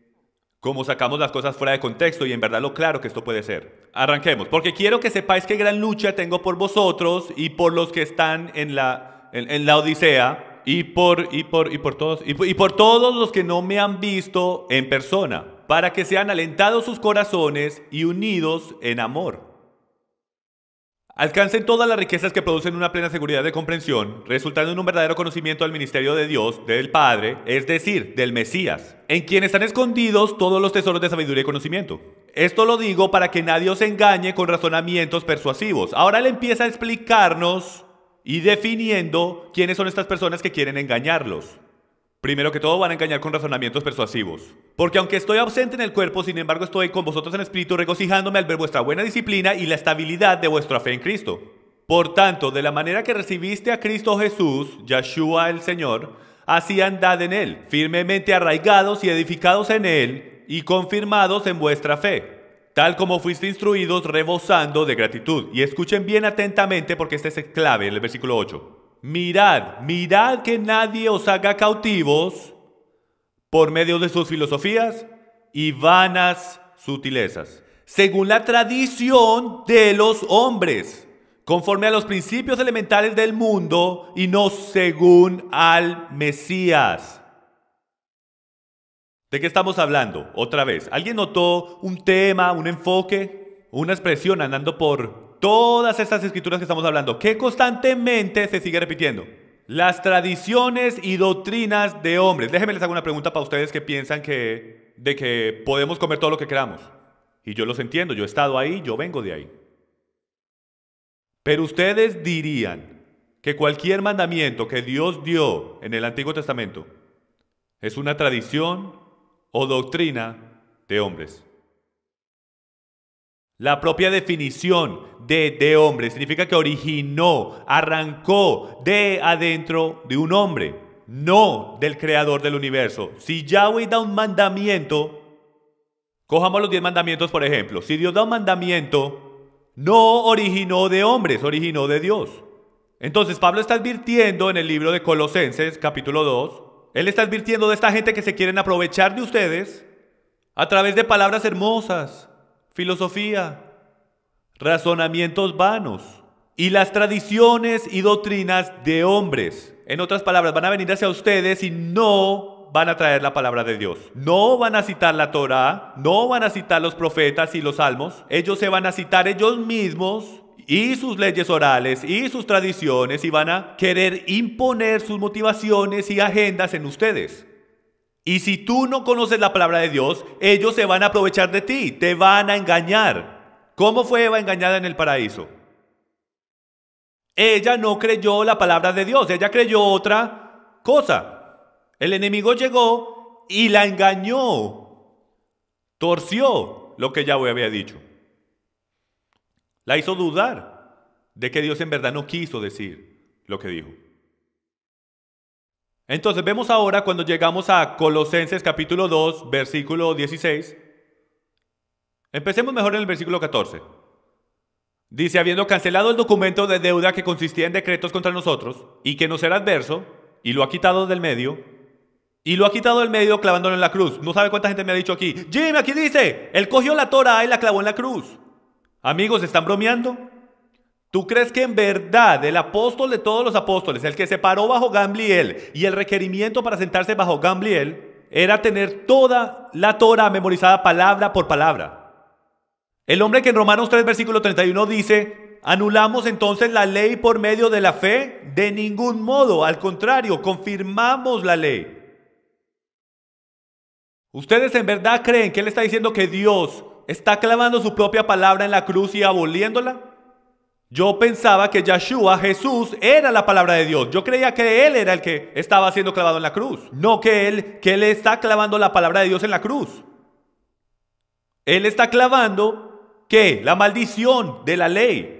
[SPEAKER 1] cómo sacamos las cosas fuera de contexto y en verdad lo claro que esto puede ser. Arranquemos, porque quiero que sepáis qué gran lucha tengo por vosotros y por los que están en la en, la Odisea y por, y por, y por todos, y por todos los que no me han visto en persona, para que sean alentados sus corazones y unidos en amor. Alcancen todas las riquezas que producen una plena seguridad de comprensión, resultando en un verdadero conocimiento del ministerio de Dios, del Padre, es decir, del Mesías, en quien están escondidos todos los tesoros de sabiduría y conocimiento. Esto lo digo para que nadie os engañe con razonamientos persuasivos. Ahora él empieza a explicarnos y definiendo quiénes son estas personas que quieren engañarlos. Primero que todo van a engañar con razonamientos persuasivos. Porque aunque estoy ausente en el cuerpo, sin embargo estoy con vosotros en espíritu regocijándome al ver vuestra buena disciplina y la estabilidad de vuestra fe en Cristo. Por tanto, de la manera que recibiste a Cristo Jesús, Yeshua el Señor, así andad en él, firmemente arraigados y edificados en él y confirmados en vuestra fe tal como fuiste instruidos, rebosando de gratitud. Y escuchen bien atentamente porque este es clave en el versículo 8. Mirad, mirad que nadie os haga cautivos por medio de sus filosofías y vanas sutilezas, según la tradición de los hombres, conforme a los principios elementales del mundo y no según al Mesías ¿De qué estamos hablando? Otra vez, ¿alguien notó un tema, un enfoque, una expresión andando por todas estas escrituras que estamos hablando, que constantemente se sigue repitiendo? Las tradiciones y doctrinas de hombres. Déjenme les hago una pregunta para ustedes que piensan que de que podemos comer todo lo que queramos. Y yo los entiendo, yo he estado ahí, yo vengo de ahí. Pero ustedes dirían que cualquier mandamiento que Dios dio en el Antiguo Testamento es una tradición o doctrina de hombres. La propia definición de, de hombre significa que originó, arrancó de adentro de un hombre, no del creador del universo. Si Yahweh da un mandamiento, cojamos los diez mandamientos por ejemplo, si Dios da un mandamiento, no originó de hombres, originó de Dios. Entonces Pablo está advirtiendo en el libro de Colosenses capítulo 2, él está advirtiendo de esta gente que se quieren aprovechar de ustedes a través de palabras hermosas, filosofía, razonamientos vanos y las tradiciones y doctrinas de hombres. En otras palabras, van a venir hacia ustedes y no van a traer la palabra de Dios. No van a citar la Torah, no van a citar los profetas y los salmos. Ellos se van a citar ellos mismos y sus leyes orales y sus tradiciones y van a querer imponer sus motivaciones y agendas en ustedes. Y si tú no conoces la palabra de Dios, ellos se van a aprovechar de ti, te van a engañar. ¿Cómo fue Eva engañada en el paraíso? Ella no creyó la palabra de Dios, ella creyó otra cosa. El enemigo llegó y la engañó, torció lo que Yahweh había dicho. La hizo dudar de que Dios en verdad no quiso decir lo que dijo. Entonces vemos ahora cuando llegamos a Colosenses capítulo 2, versículo 16. Empecemos mejor en el versículo 14. Dice, habiendo cancelado el documento de deuda que consistía en decretos contra nosotros y que nos era adverso, y lo ha quitado del medio, y lo ha quitado del medio clavándolo en la cruz. No sabe cuánta gente me ha dicho aquí, Jim, aquí dice, él cogió la Torah y la clavó en la cruz. Amigos, ¿están bromeando? ¿Tú crees que en verdad el apóstol de todos los apóstoles, el que se paró bajo Gamliel y el requerimiento para sentarse bajo Gamliel era tener toda la Torah memorizada palabra por palabra? El hombre que en Romanos 3 versículo 31 dice, anulamos entonces la ley por medio de la fe, de ningún modo, al contrario, confirmamos la ley. ¿Ustedes en verdad creen que él está diciendo que Dios está clavando su propia palabra en la cruz y aboliéndola? Yo pensaba que Yeshua, Jesús, era la palabra de Dios. Yo creía que Él era el que estaba siendo clavado en la cruz. No que Él, que está clavando la palabra de Dios en la cruz. Él está clavando, ¿qué? La maldición de la ley.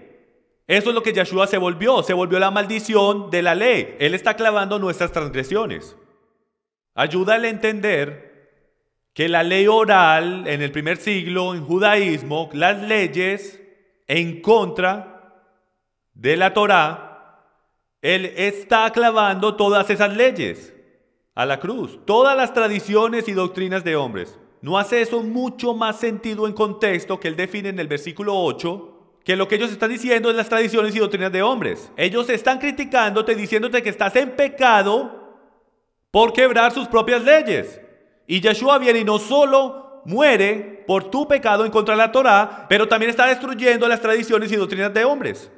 [SPEAKER 1] Eso es lo que Yeshua se volvió. Se volvió la maldición de la ley. Él está clavando nuestras transgresiones. Ayúdale a entender que la ley oral en el primer siglo, en judaísmo, las leyes en contra de la Torá, él está clavando todas esas leyes a la cruz, todas las tradiciones y doctrinas de hombres. ¿No hace eso mucho más sentido en contexto que él define en el versículo 8? Que lo que ellos están diciendo es las tradiciones y doctrinas de hombres. Ellos están criticándote, diciéndote que estás en pecado por quebrar sus propias leyes. Y Yeshua viene y no solo muere por tu pecado en contra de la Torá, pero también está destruyendo las tradiciones y doctrinas de hombres.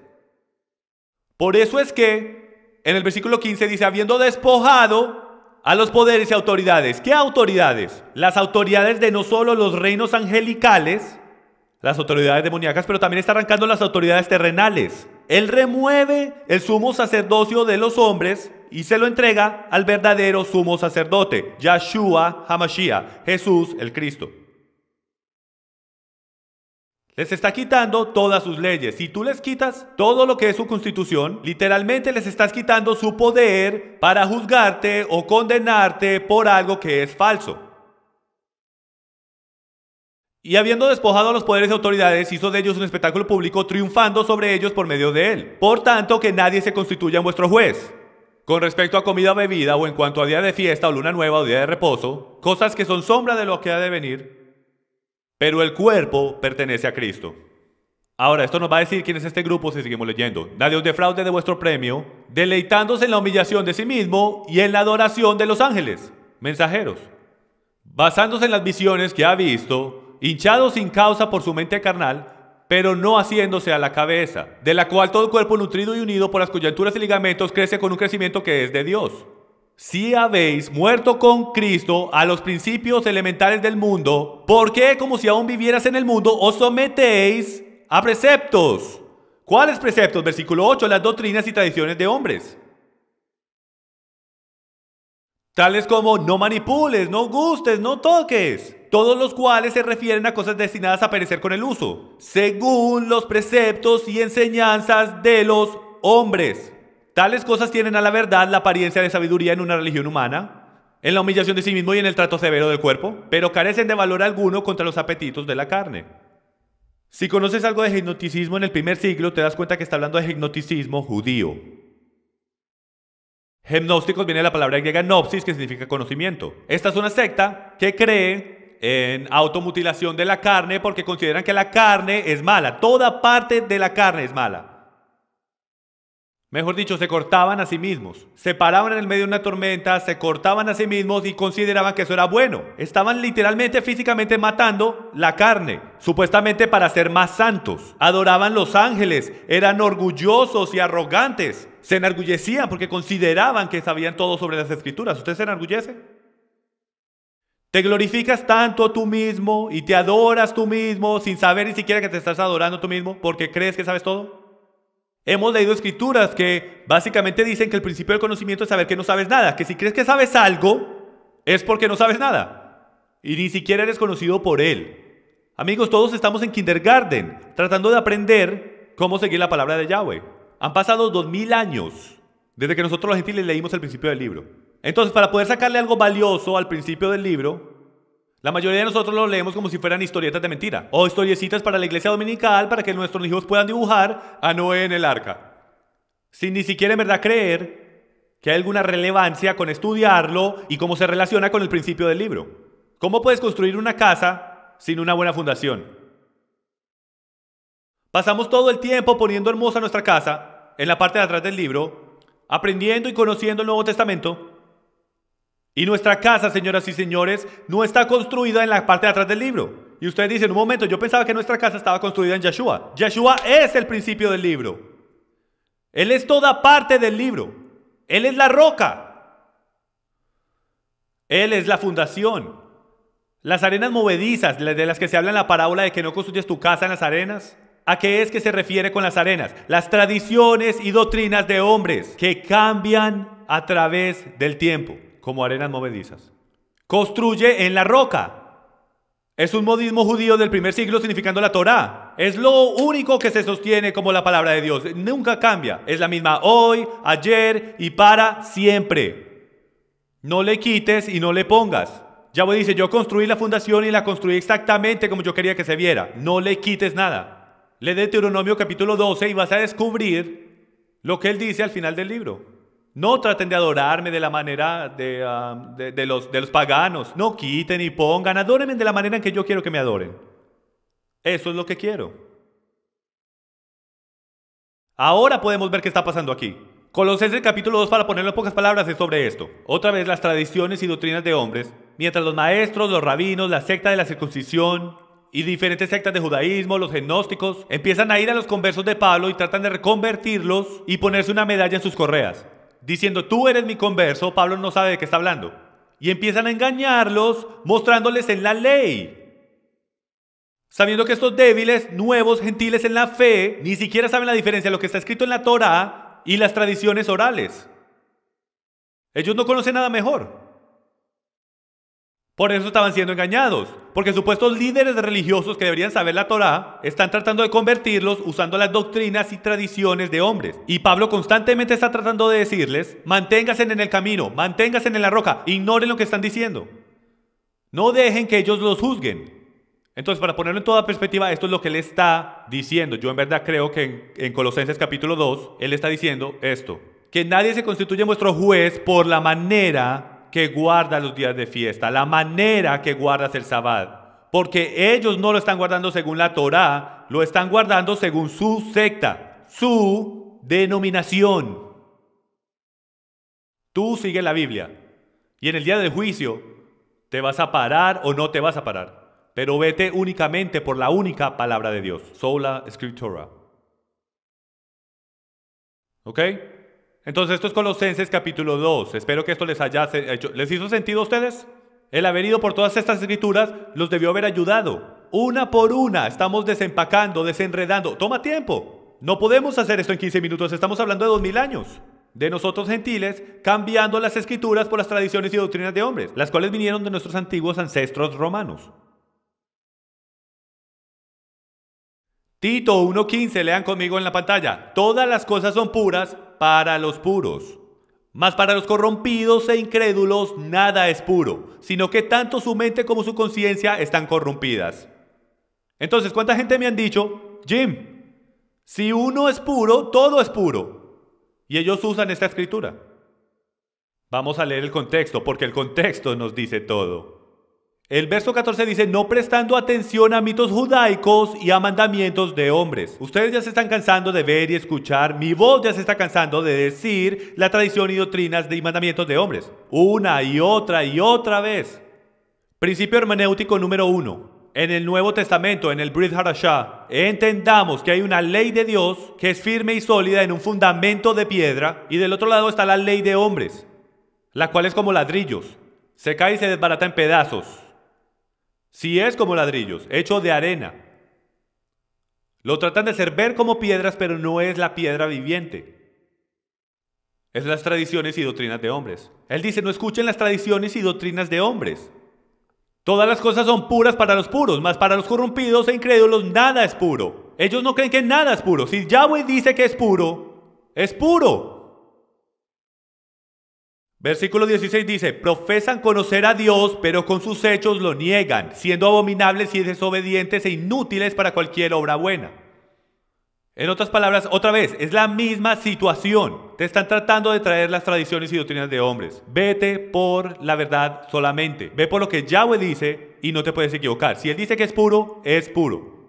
[SPEAKER 1] Por eso es que en el versículo 15 dice, habiendo despojado a los poderes y autoridades. ¿Qué autoridades? Las autoridades de no solo los reinos angelicales, las autoridades demoníacas, pero también está arrancando las autoridades terrenales. Él remueve el sumo sacerdocio de los hombres y se lo entrega al verdadero sumo sacerdote, Yahshua Hamashiach, Jesús el Cristo. Les está quitando todas sus leyes. Si tú les quitas todo lo que es su constitución, literalmente les estás quitando su poder para juzgarte o condenarte por algo que es falso. Y habiendo despojado a los poderes y autoridades, hizo de ellos un espectáculo público, triunfando sobre ellos por medio de él. Por tanto, que nadie se constituya en vuestro juez. Con respecto a comida o bebida o en cuanto a día de fiesta o luna nueva o día de reposo, cosas que son sombra de lo que ha de venir, pero el cuerpo pertenece a Cristo. Ahora, esto nos va a decir quién es este grupo si seguimos leyendo. Nadie os defraude de vuestro premio, deleitándose en la humillación de sí mismo y en la adoración de los ángeles, mensajeros. Basándose en las visiones que ha visto, hinchados sin causa por su mente carnal, pero no haciéndose a la cabeza, de la cual todo cuerpo nutrido y unido por las coyunturas y ligamentos crece con un crecimiento que es de Dios. Si habéis muerto con Cristo a los principios elementales del mundo, ¿por qué como si aún vivieras en el mundo os sometéis a preceptos? ¿Cuáles preceptos? Versículo 8, las doctrinas y tradiciones de hombres Tales como no manipules, no gustes, no toques, todos los cuales se refieren a cosas destinadas a perecer con el uso, según los preceptos y enseñanzas de los hombres. Tales cosas tienen a la verdad la apariencia de sabiduría en una religión humana, en la humillación de sí mismo y en el trato severo del cuerpo, pero carecen de valor alguno contra los apetitos de la carne. Si conoces algo de hipnoticismo en el primer siglo, te das cuenta que está hablando de hipnoticismo judío, HEMNÓSTICOS viene de la palabra griega gnosis, que significa conocimiento. Esta es una secta que cree en automutilación de la carne porque consideran que la carne es mala. Toda parte de la carne es mala. Mejor dicho, se cortaban a sí mismos. Se paraban en el medio de una tormenta, se cortaban a sí mismos y consideraban que eso era bueno. Estaban literalmente, físicamente matando la carne, supuestamente para ser más santos. Adoraban los ángeles, eran orgullosos y arrogantes. Se enorgullecían porque consideraban que sabían todo sobre las escrituras. ¿Usted se enorgullece? Te glorificas tanto a tú mismo y te adoras tú mismo sin saber ni siquiera que te estás adorando tú mismo porque crees que sabes todo. Hemos leído escrituras que básicamente dicen que el principio del conocimiento es saber que no sabes nada, que si crees que sabes algo, es porque no sabes nada. Y ni siquiera eres conocido por él. Amigos, todos estamos en kindergarten, tratando de aprender cómo seguir la palabra de Yahweh. Han pasado dos mil años desde que nosotros los gentiles leímos el principio del libro. Entonces, para poder sacarle algo valioso al principio del libro, la mayoría de nosotros lo leemos como si fueran historietas de mentira o historiecitas para la iglesia dominical para que nuestros hijos puedan dibujar a Noé en el arca. Sin ni siquiera en verdad creer que hay alguna relevancia con estudiarlo y cómo se relaciona con el principio del libro. ¿Cómo puedes construir una casa sin una buena fundación? Pasamos todo el tiempo poniendo hermosa nuestra casa en la parte de atrás del libro, aprendiendo y conociendo el Nuevo Testamento y nuestra casa, señoras y señores, no está construida en la parte de atrás del libro. Y usted dice, en un momento, yo pensaba que nuestra casa estaba construida en Yeshua. Yeshua es el principio del libro. Él es toda parte del libro. Él es la roca. Él es la fundación. Las arenas movedizas, de las que se habla en la parábola de que no construyes tu casa en las arenas, ¿A qué es que se refiere con las arenas? Las tradiciones y doctrinas de hombres que cambian a través del tiempo como arenas movedizas. Construye en la roca. Es un modismo judío del primer siglo significando la Torá. Es lo único que se sostiene como la palabra de Dios. Nunca cambia. Es la misma hoy, ayer y para siempre. No le quites y no le pongas. Yahweh dice, yo construí la fundación y la construí exactamente como yo quería que se viera. No le quites nada. Le Deuteronomio capítulo 12 y vas a descubrir lo que él dice al final del libro. No traten de adorarme de la manera de, ah, los, de los paganos. No quiten y pongan. Adórenme de la manera en que yo quiero que me adoren. Eso es lo que quiero. Ahora podemos ver qué está pasando aquí. el capítulo 2, para ponerlo en pocas palabras, es sobre esto. Otra vez las tradiciones y doctrinas de hombres, mientras los maestros, los rabinos, la secta de la circuncisión, y diferentes sectas de judaísmo, los gnósticos, empiezan a ir a los conversos de Pablo y tratan de reconvertirlos y ponerse una medalla en sus correas diciendo, tú eres mi converso, Pablo no sabe de qué está hablando. Y empiezan a engañarlos mostrándoles en la ley. Sabiendo que estos débiles, nuevos, gentiles en la fe, ni siquiera saben la diferencia de lo que está escrito en la Torah y las tradiciones orales. Ellos no conocen nada mejor. Por eso estaban siendo engañados, porque supuestos líderes religiosos que deberían saber la Torá están tratando de convertirlos usando las doctrinas y tradiciones de hombres. Y Pablo constantemente está tratando de decirles, manténganse en el camino, manténganse en la roca, ignoren lo que están diciendo. No dejen que ellos los juzguen. Entonces, para ponerlo en toda perspectiva, esto es lo que él está diciendo. Yo en verdad creo que en, Colosenses capítulo 2, él está diciendo esto, que nadie se constituye nuestro juez por la manera que guarda los días de fiesta, la manera que guardas el sábado, Porque ellos no lo están guardando según la Torá, lo están guardando según su secta, su denominación. Tú sigues la Biblia y en el día del juicio te vas a parar o no te vas a parar, pero vete únicamente por la única palabra de Dios, sola escritura. ¿Ok? Entonces esto es Colosenses capítulo 2. Espero que esto les haya hecho... ¿Les hizo sentido a ustedes? El haber ido por todas estas escrituras los debió haber ayudado. Una por una estamos desempacando, desenredando. Toma tiempo. No podemos hacer esto en 15 minutos. Estamos hablando de 2000 años. De nosotros gentiles, cambiando las escrituras por las tradiciones y doctrinas de hombres, las cuales vinieron de nuestros antiguos ancestros romanos. Tito 1.15, lean conmigo en la pantalla. Todas las cosas son puras, para los puros. Mas para los corrompidos e incrédulos nada es puro, sino que tanto su mente como su conciencia están corrompidas. Entonces, ¿cuánta gente me han dicho, Jim, si uno es puro, todo es puro? Y ellos usan esta escritura. Vamos a leer el contexto, porque el contexto nos dice todo. El verso 14 dice, no prestando atención a mitos judaicos y a mandamientos de hombres. Ustedes ya se están cansando de ver y escuchar, mi voz ya se está cansando de decir la tradición y doctrinas de mandamientos de hombres. Una y otra y otra vez. Principio hermenéutico número 1. En el Nuevo Testamento, en el Brit Harashah, entendamos que hay una ley de Dios que es firme y sólida en un fundamento de piedra y del otro lado está la ley de hombres, la cual es como ladrillos, se cae y se desbarata en pedazos. Si es como ladrillos, hecho de arena. Lo tratan de hacer ver como piedras, pero no es la piedra viviente. Es las tradiciones y doctrinas de hombres. Él dice, no escuchen las tradiciones y doctrinas de hombres. Todas las cosas son puras para los puros, mas para los corrompidos e incrédulos nada es puro. Ellos no creen que nada es puro. Si Yahweh dice que es puro, es puro. Versículo 16 dice, profesan conocer a Dios, pero con sus hechos lo niegan, siendo abominables y desobedientes e inútiles para cualquier obra buena. En otras palabras, otra vez, es la misma situación. Te están tratando de traer las tradiciones y doctrinas de hombres. Vete por la verdad solamente. Ve por lo que Yahweh dice y no te puedes equivocar. Si Él dice que es puro, es puro.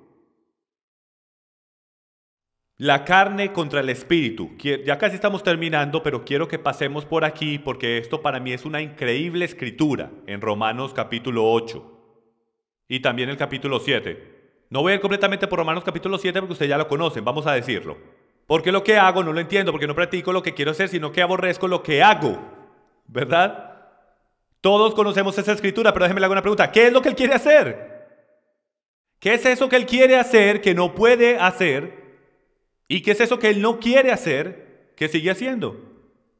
[SPEAKER 1] La carne contra el espíritu. Ya casi estamos terminando, pero quiero que pasemos por aquí porque esto para mí es una increíble escritura en Romanos capítulo 8 y también el capítulo 7. No voy a ir completamente por Romanos capítulo 7 porque ustedes ya lo conocen, vamos a decirlo. Porque lo que hago no lo entiendo, porque no practico lo que quiero hacer, sino que aborrezco lo que hago. ¿Verdad? Todos conocemos esa escritura, pero déjenme le hago una pregunta. ¿Qué es lo que él quiere hacer? ¿Qué es eso que él quiere hacer que no puede hacer ¿Y qué es eso que él no quiere hacer que sigue haciendo?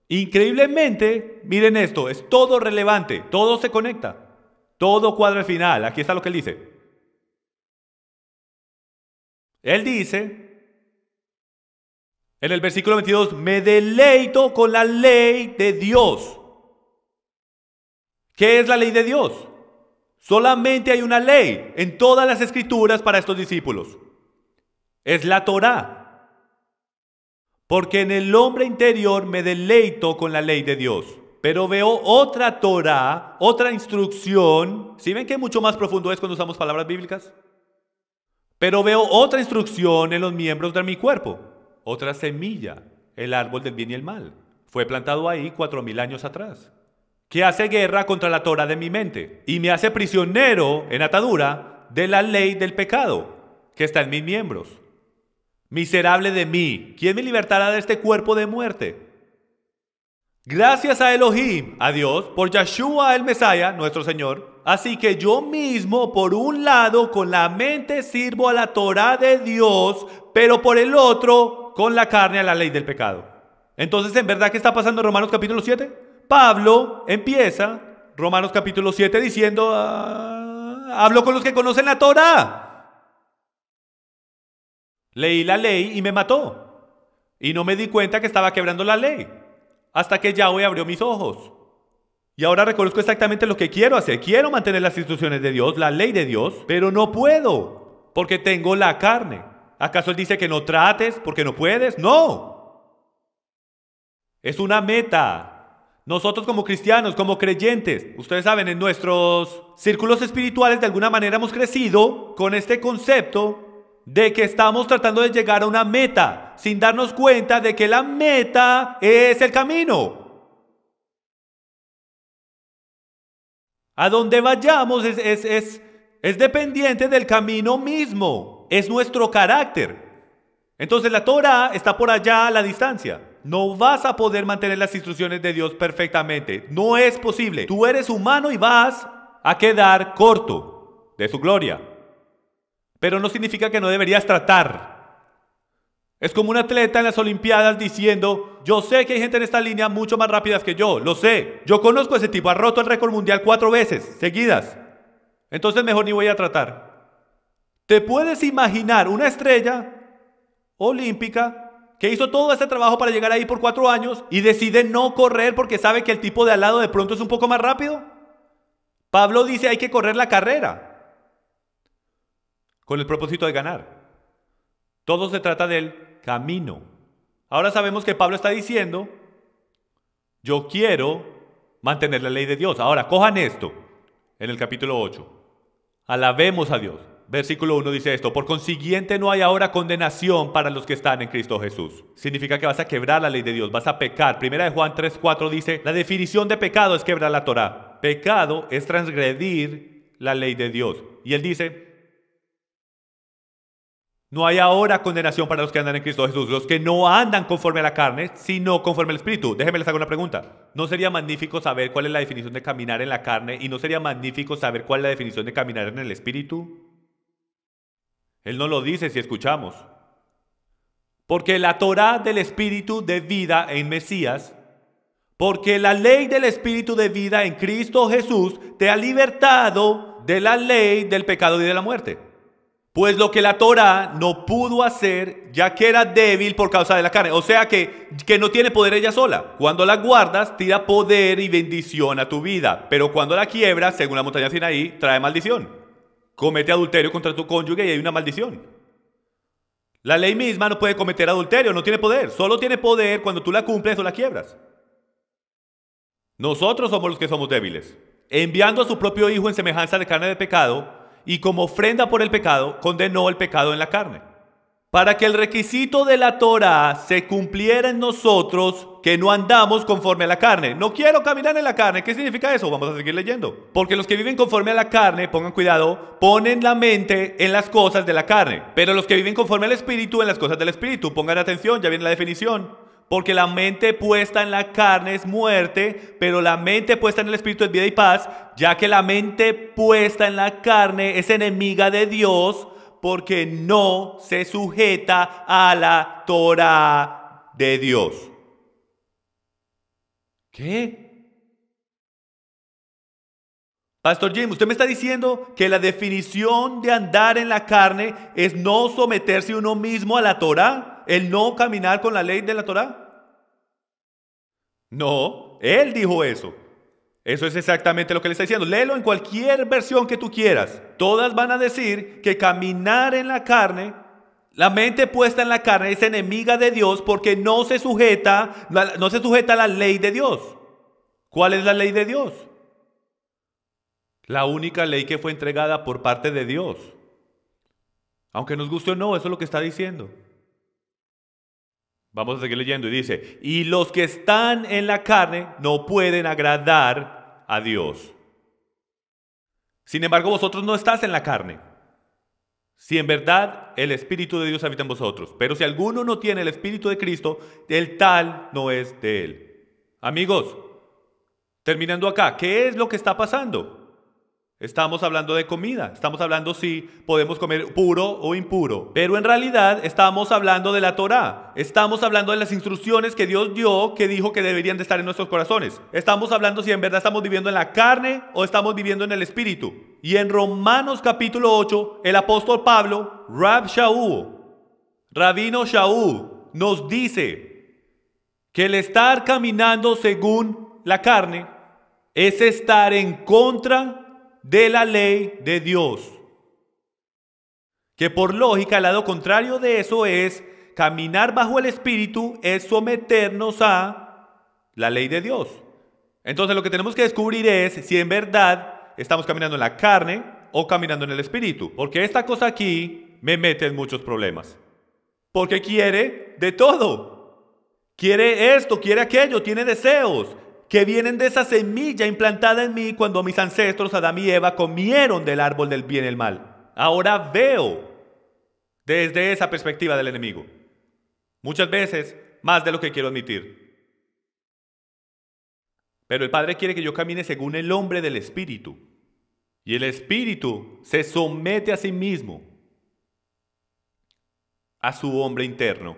[SPEAKER 1] Increíblemente, miren esto, es todo relevante, todo se conecta, todo cuadra al final. Aquí está lo que él dice. Él dice, en el versículo 22, me deleito con la ley de Dios. ¿Qué es la ley de Dios? Solamente hay una ley en todas las escrituras para estos discípulos. Es la Torá porque en el hombre interior me deleito con la ley de Dios. Pero veo otra Torah, otra instrucción. ¿Sí ven que mucho más profundo es cuando usamos palabras bíblicas? Pero veo otra instrucción en los miembros de mi cuerpo, otra semilla, el árbol del bien y el mal. Fue plantado ahí cuatro mil años atrás. Que hace guerra contra la Torah de mi mente y me hace prisionero en atadura de la ley del pecado que está en mis miembros. Miserable de mí, ¿quién me libertará de este cuerpo de muerte? Gracias a Elohim, a Dios, por Yeshua el Mesías, nuestro Señor. Así que yo mismo, por un lado, con la mente sirvo a la Torah de Dios, pero por el otro, con la carne a la ley del pecado. Entonces, ¿en verdad qué está pasando en Romanos capítulo 7? Pablo empieza Romanos capítulo 7 diciendo, ah, hablo con los que conocen la Torah. Leí la ley y me mató. Y no me di cuenta que estaba quebrando la ley. Hasta que Yahweh abrió mis ojos. Y ahora reconozco exactamente lo que quiero hacer. Quiero mantener las instituciones de Dios, la ley de Dios, pero no puedo, porque tengo la carne. ¿Acaso Él dice que no trates porque no puedes? No. Es una meta. Nosotros como cristianos, como creyentes, ustedes saben, en nuestros círculos espirituales de alguna manera hemos crecido con este concepto de que estamos tratando de llegar a una meta sin darnos cuenta de que la meta es el camino. A donde vayamos es, es, dependiente del camino mismo, es nuestro carácter. Entonces la Torah está por allá a la distancia. No vas a poder mantener las instrucciones de Dios perfectamente. No es posible. Tú eres humano y vas a quedar corto de su gloria pero no significa que no deberías tratar. Es como un atleta en las Olimpiadas diciendo, yo sé que hay gente en esta línea mucho más rápidas que yo, lo sé, yo conozco a ese tipo, ha roto el récord mundial cuatro veces seguidas, entonces mejor ni voy a tratar. ¿Te puedes imaginar una estrella olímpica que hizo todo ese trabajo para llegar ahí por cuatro años y decide no correr porque sabe que el tipo de al lado de pronto es un poco más rápido? Pablo dice hay que correr la carrera con el propósito de ganar. Todo se trata del camino. Ahora sabemos que Pablo está diciendo, yo quiero mantener la ley de Dios. Ahora, cojan esto en el capítulo 8. Alabemos a Dios. Versículo 1 dice esto, por consiguiente no hay ahora condenación para los que están en Cristo Jesús. Significa que vas a quebrar la ley de Dios, vas a pecar. Primera de Juan 3:4 dice, la definición de pecado es quebrar la Torá. Pecado es transgredir la ley de Dios. Y él dice, no hay ahora condenación para los que andan en Cristo Jesús, los que no andan conforme a la carne, sino conforme al Espíritu. Déjenme les hago una pregunta. ¿No sería magnífico saber cuál es la definición de caminar en la carne y no sería magnífico saber cuál es la definición de caminar en el Espíritu? Él no lo dice si escuchamos. Porque la Torah del Espíritu de vida en Mesías, porque la ley del Espíritu de vida en Cristo Jesús te ha libertado de la ley del pecado y de la muerte. Pues lo que la Torah no pudo hacer, ya que era débil por causa de la carne. O sea que, que no tiene poder ella sola. Cuando la guardas, tira poder y bendición a tu vida. Pero cuando la quiebras, según la montaña Sinaí, trae maldición. Comete adulterio contra tu cónyuge y hay una maldición. La ley misma no puede cometer adulterio, no tiene poder. Solo tiene poder cuando tú la cumples o la quiebras. Nosotros somos los que somos débiles. Enviando a su propio Hijo en semejanza de carne de pecado, y como ofrenda por el pecado, condenó el pecado en la carne. Para que el requisito de la Torah se cumpliera en nosotros, que no andamos conforme a la carne. No quiero caminar en la carne. ¿Qué significa eso? Vamos a seguir leyendo. Porque los que viven conforme a la carne, pongan cuidado, ponen la mente en las cosas de la carne. Pero los que viven conforme al Espíritu, en las cosas del Espíritu. Pongan atención, ya viene la definición. Porque la mente puesta en la carne es muerte, pero la mente puesta en el Espíritu es vida y paz, ya que la mente puesta en la carne es enemiga de Dios, porque no se sujeta a la Torah de Dios. ¿Qué? Pastor Jim, usted me está diciendo que la definición de andar en la carne es no someterse uno mismo a la Torah, el no caminar con la ley de la Torah. No, él dijo eso. Eso es exactamente lo que le está diciendo. Léelo en cualquier versión que tú quieras. Todas van a decir que caminar en la carne, la mente puesta en la carne es enemiga de Dios porque no se sujeta, no se sujeta a la ley de Dios. ¿Cuál es la ley de Dios? La única ley que fue entregada por parte de Dios. Aunque nos guste o no, eso es lo que está diciendo. Vamos a seguir leyendo y dice, y los que están en la carne no pueden agradar a Dios. Sin embargo, vosotros no estás en la carne. Si en verdad el Espíritu de Dios habita en vosotros. Pero si alguno no tiene el Espíritu de Cristo, el tal no es de él. Amigos, terminando acá, ¿qué es lo que está pasando? Estamos hablando de comida, estamos hablando si podemos comer puro o impuro, pero en realidad estamos hablando de la Torá, estamos hablando de las instrucciones que Dios dio, que dijo que deberían de estar en nuestros corazones. Estamos hablando si en verdad estamos viviendo en la carne o estamos viviendo en el espíritu. Y en Romanos capítulo 8, el apóstol Pablo, Rab Shaul, Rabino Shaul, nos dice que el estar caminando según la carne es estar en contra de la ley de Dios. Que por lógica, el lado contrario de eso es caminar bajo el Espíritu, es someternos a la ley de Dios. Entonces lo que tenemos que descubrir es si en verdad estamos caminando en la carne o caminando en el Espíritu. Porque esta cosa aquí me mete en muchos problemas. Porque quiere de todo. Quiere esto, quiere aquello, tiene deseos que vienen de esa semilla implantada en mí cuando mis ancestros Adán y Eva comieron del árbol del bien y el mal. Ahora veo desde esa perspectiva del enemigo. Muchas veces más de lo que quiero admitir. Pero el Padre quiere que yo camine según el hombre del Espíritu. Y el Espíritu se somete a sí mismo, a su hombre interno,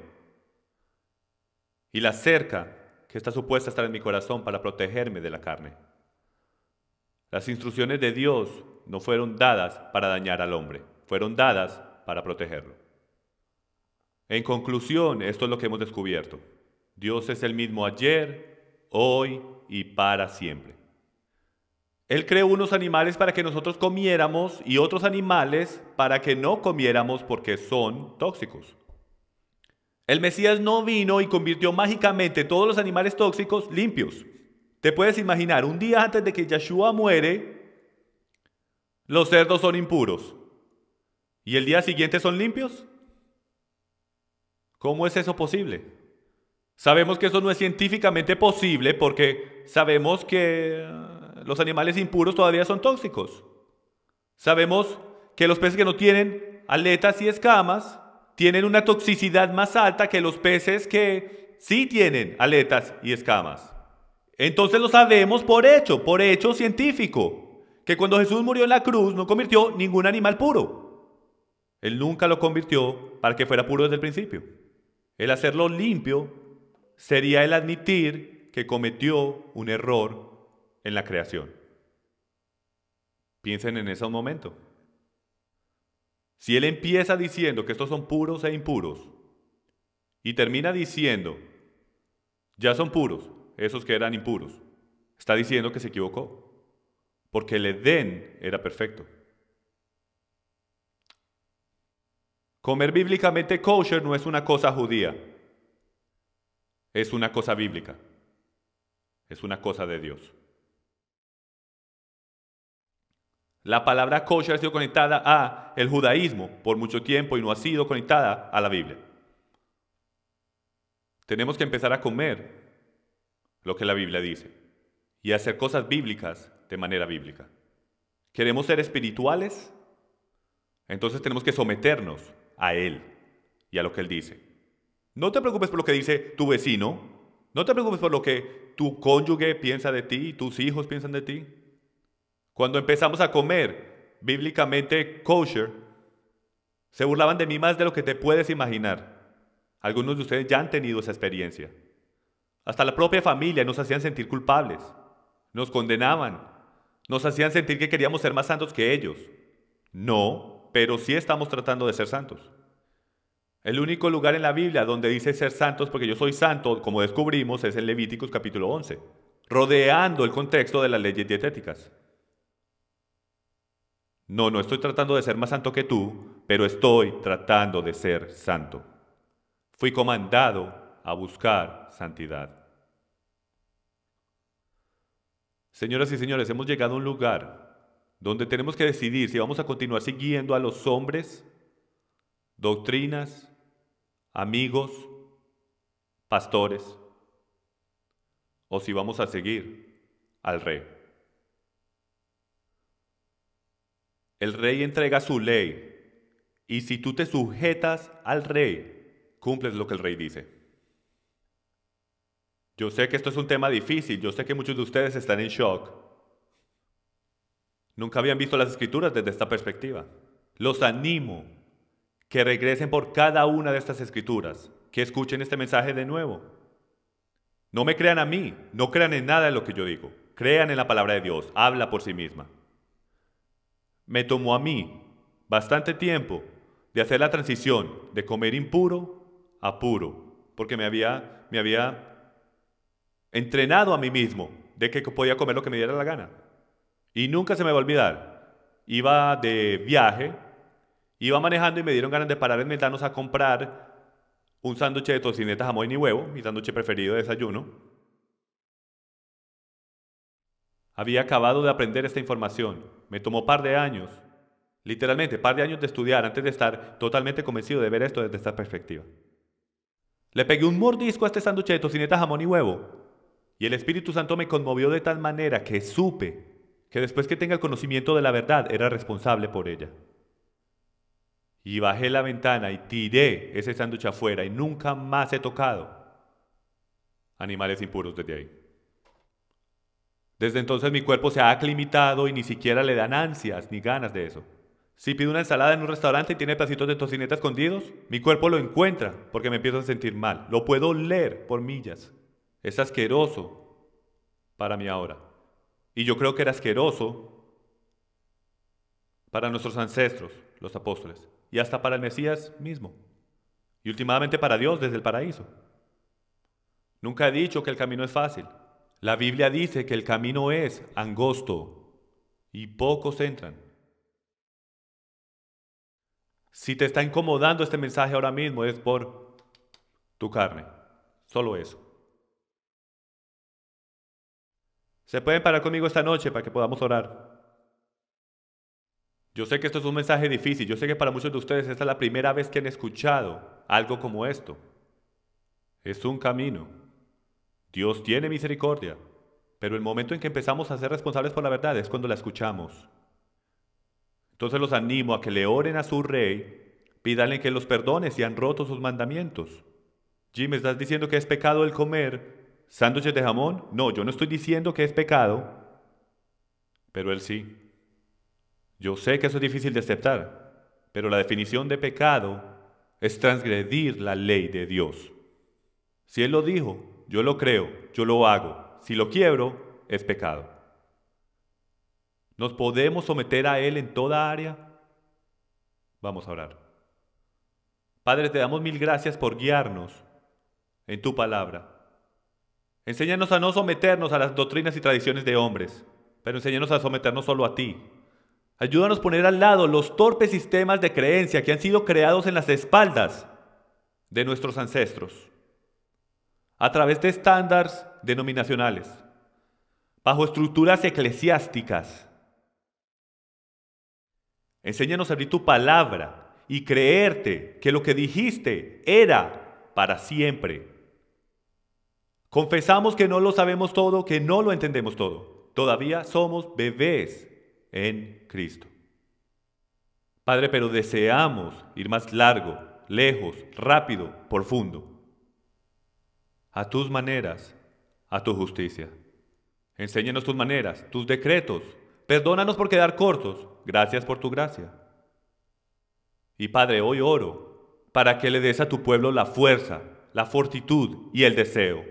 [SPEAKER 1] y la cerca que está supuesta estar en mi corazón para protegerme de la carne. Las instrucciones de Dios no fueron dadas para dañar al hombre, fueron dadas para protegerlo. En conclusión, esto es lo que hemos descubierto. Dios es el mismo ayer, hoy y para siempre. Él creó unos animales para que nosotros comiéramos y otros animales para que no comiéramos porque son tóxicos. El Mesías no vino y convirtió mágicamente todos los animales tóxicos limpios. Te puedes imaginar, un día antes de que Yeshua muere, los cerdos son impuros. ¿Y el día siguiente son limpios? ¿Cómo es eso posible? Sabemos que eso no es científicamente posible porque sabemos que uh, los animales impuros todavía son tóxicos. Sabemos que los peces que no tienen aletas y escamas tienen una toxicidad más alta que los peces que sí tienen aletas y escamas. Entonces lo sabemos por hecho, por hecho científico, que cuando Jesús murió en la cruz no convirtió ningún animal puro. Él nunca lo convirtió para que fuera puro desde el principio. El hacerlo limpio sería el admitir que cometió un error en la creación. Piensen en ese momento. Si él empieza diciendo que estos son puros e impuros y termina diciendo, ya son puros, esos que eran impuros, está diciendo que se equivocó, porque el Edén era perfecto. Comer bíblicamente kosher no es una cosa judía, es una cosa bíblica, es una cosa de Dios. La palabra kosher ha sido conectada a el judaísmo por mucho tiempo y no ha sido conectada a la Biblia. Tenemos que empezar a comer lo que la Biblia dice y hacer cosas bíblicas de manera bíblica. ¿Queremos ser espirituales? Entonces tenemos que someternos a Él y a lo que Él dice. No te preocupes por lo que dice tu vecino, no te preocupes por lo que tu cónyuge piensa de ti, tus hijos piensan de ti, cuando empezamos a comer bíblicamente kosher, se burlaban de mí más de lo que te puedes imaginar. Algunos de ustedes ya han tenido esa experiencia. Hasta la propia familia nos hacían sentir culpables, nos condenaban, nos hacían sentir que queríamos ser más santos que ellos. No, pero sí estamos tratando de ser santos. El único lugar en la Biblia donde dice ser santos, porque yo soy santo, como descubrimos, es en Levíticos capítulo 11, rodeando el contexto de las leyes dietéticas. No, no estoy tratando de ser más santo que tú, pero estoy tratando de ser santo. Fui comandado a buscar santidad. Señoras y señores, hemos llegado a un lugar donde tenemos que decidir si vamos a continuar siguiendo a los hombres, doctrinas, amigos, pastores, o si vamos a seguir al rey. el rey entrega su ley, y si tú te sujetas al rey, cumples lo que el rey dice. Yo sé que esto es un tema difícil, yo sé que muchos de ustedes están en shock. Nunca habían visto las escrituras desde esta perspectiva. Los animo que regresen por cada una de estas escrituras, que escuchen este mensaje de nuevo. No me crean a mí, no crean en nada de lo que yo digo. Crean en la palabra de Dios, habla por sí misma. Me tomó a mí bastante tiempo de hacer la transición de comer impuro a puro, porque me había, me había entrenado a mí mismo de que podía comer lo que me diera la gana. Y nunca se me va a olvidar. Iba de viaje, iba manejando y me dieron ganas de parar en Metanos a comprar un sándwich de tocineta, jamón y huevo, mi sándwich preferido de desayuno. Había acabado de aprender esta información me tomó par de años, literalmente par de años de estudiar antes de estar totalmente convencido de ver esto desde esta perspectiva. Le pegué un mordisco a este sándwich de tocineta, jamón y huevo. Y el Espíritu Santo me conmovió de tal manera que supe que después que tenga el conocimiento de la verdad era responsable por ella. Y bajé la ventana y tiré ese sándwich afuera y nunca más he tocado animales impuros desde ahí. Desde entonces mi cuerpo se ha aclimatado y ni siquiera le dan ansias ni ganas de eso. Si pido una ensalada en un restaurante y tiene pedacitos de tocineta escondidos, mi cuerpo lo encuentra porque me empiezo a sentir mal. Lo puedo leer por millas. Es asqueroso para mí ahora. Y yo creo que era asqueroso para nuestros ancestros, los apóstoles, y hasta para el Mesías mismo, y últimamente para Dios desde el paraíso. Nunca he dicho que el camino es fácil. La Biblia dice que el camino es angosto y pocos entran. Si te está incomodando este mensaje ahora mismo es por tu carne, solo eso. ¿Se pueden parar conmigo esta noche para que podamos orar? Yo sé que esto es un mensaje difícil, yo sé que para muchos de ustedes esta es la primera vez que han escuchado algo como esto. Es un camino. Dios tiene misericordia, pero el momento en que empezamos a ser responsables por la verdad es cuando la escuchamos. Entonces los animo a que le oren a su rey, pídale que los perdone si han roto sus mandamientos. Jim, estás diciendo que es pecado el comer sándwiches de jamón? No, yo no estoy diciendo que es pecado, pero él sí. Yo sé que eso es difícil de aceptar, pero la definición de pecado es transgredir la ley de Dios. Si él lo dijo, yo lo creo, yo lo hago. Si lo quiebro, es pecado. ¿Nos podemos someter a Él en toda área? Vamos a orar. Padre, te damos mil gracias por guiarnos en tu palabra. Enséñanos a no someternos a las doctrinas y tradiciones de hombres, pero enséñanos a someternos solo a ti. Ayúdanos a poner al lado los torpes sistemas de creencia que han sido creados en las espaldas de nuestros ancestros a través de estándares denominacionales, bajo estructuras eclesiásticas. Enséñanos a abrir tu palabra y creerte que lo que dijiste era para siempre. Confesamos que no lo sabemos todo, que no lo entendemos todo. Todavía somos bebés en Cristo. Padre, pero deseamos ir más largo, lejos, rápido, profundo a tus maneras, a tu justicia. Enséñanos tus maneras, tus decretos. Perdónanos por quedar cortos. Gracias por tu gracia. Y Padre, hoy oro para que le des a tu pueblo la fuerza, la fortitud y el deseo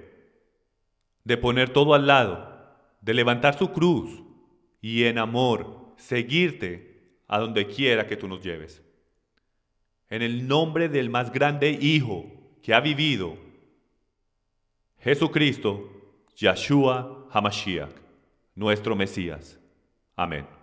[SPEAKER 1] de poner todo al lado, de levantar su cruz y en amor seguirte a donde quiera que tú nos lleves. En el nombre del más grande Hijo que ha vivido Jesucristo, Yahshua Hamashiach, nuestro Mesías. Amén.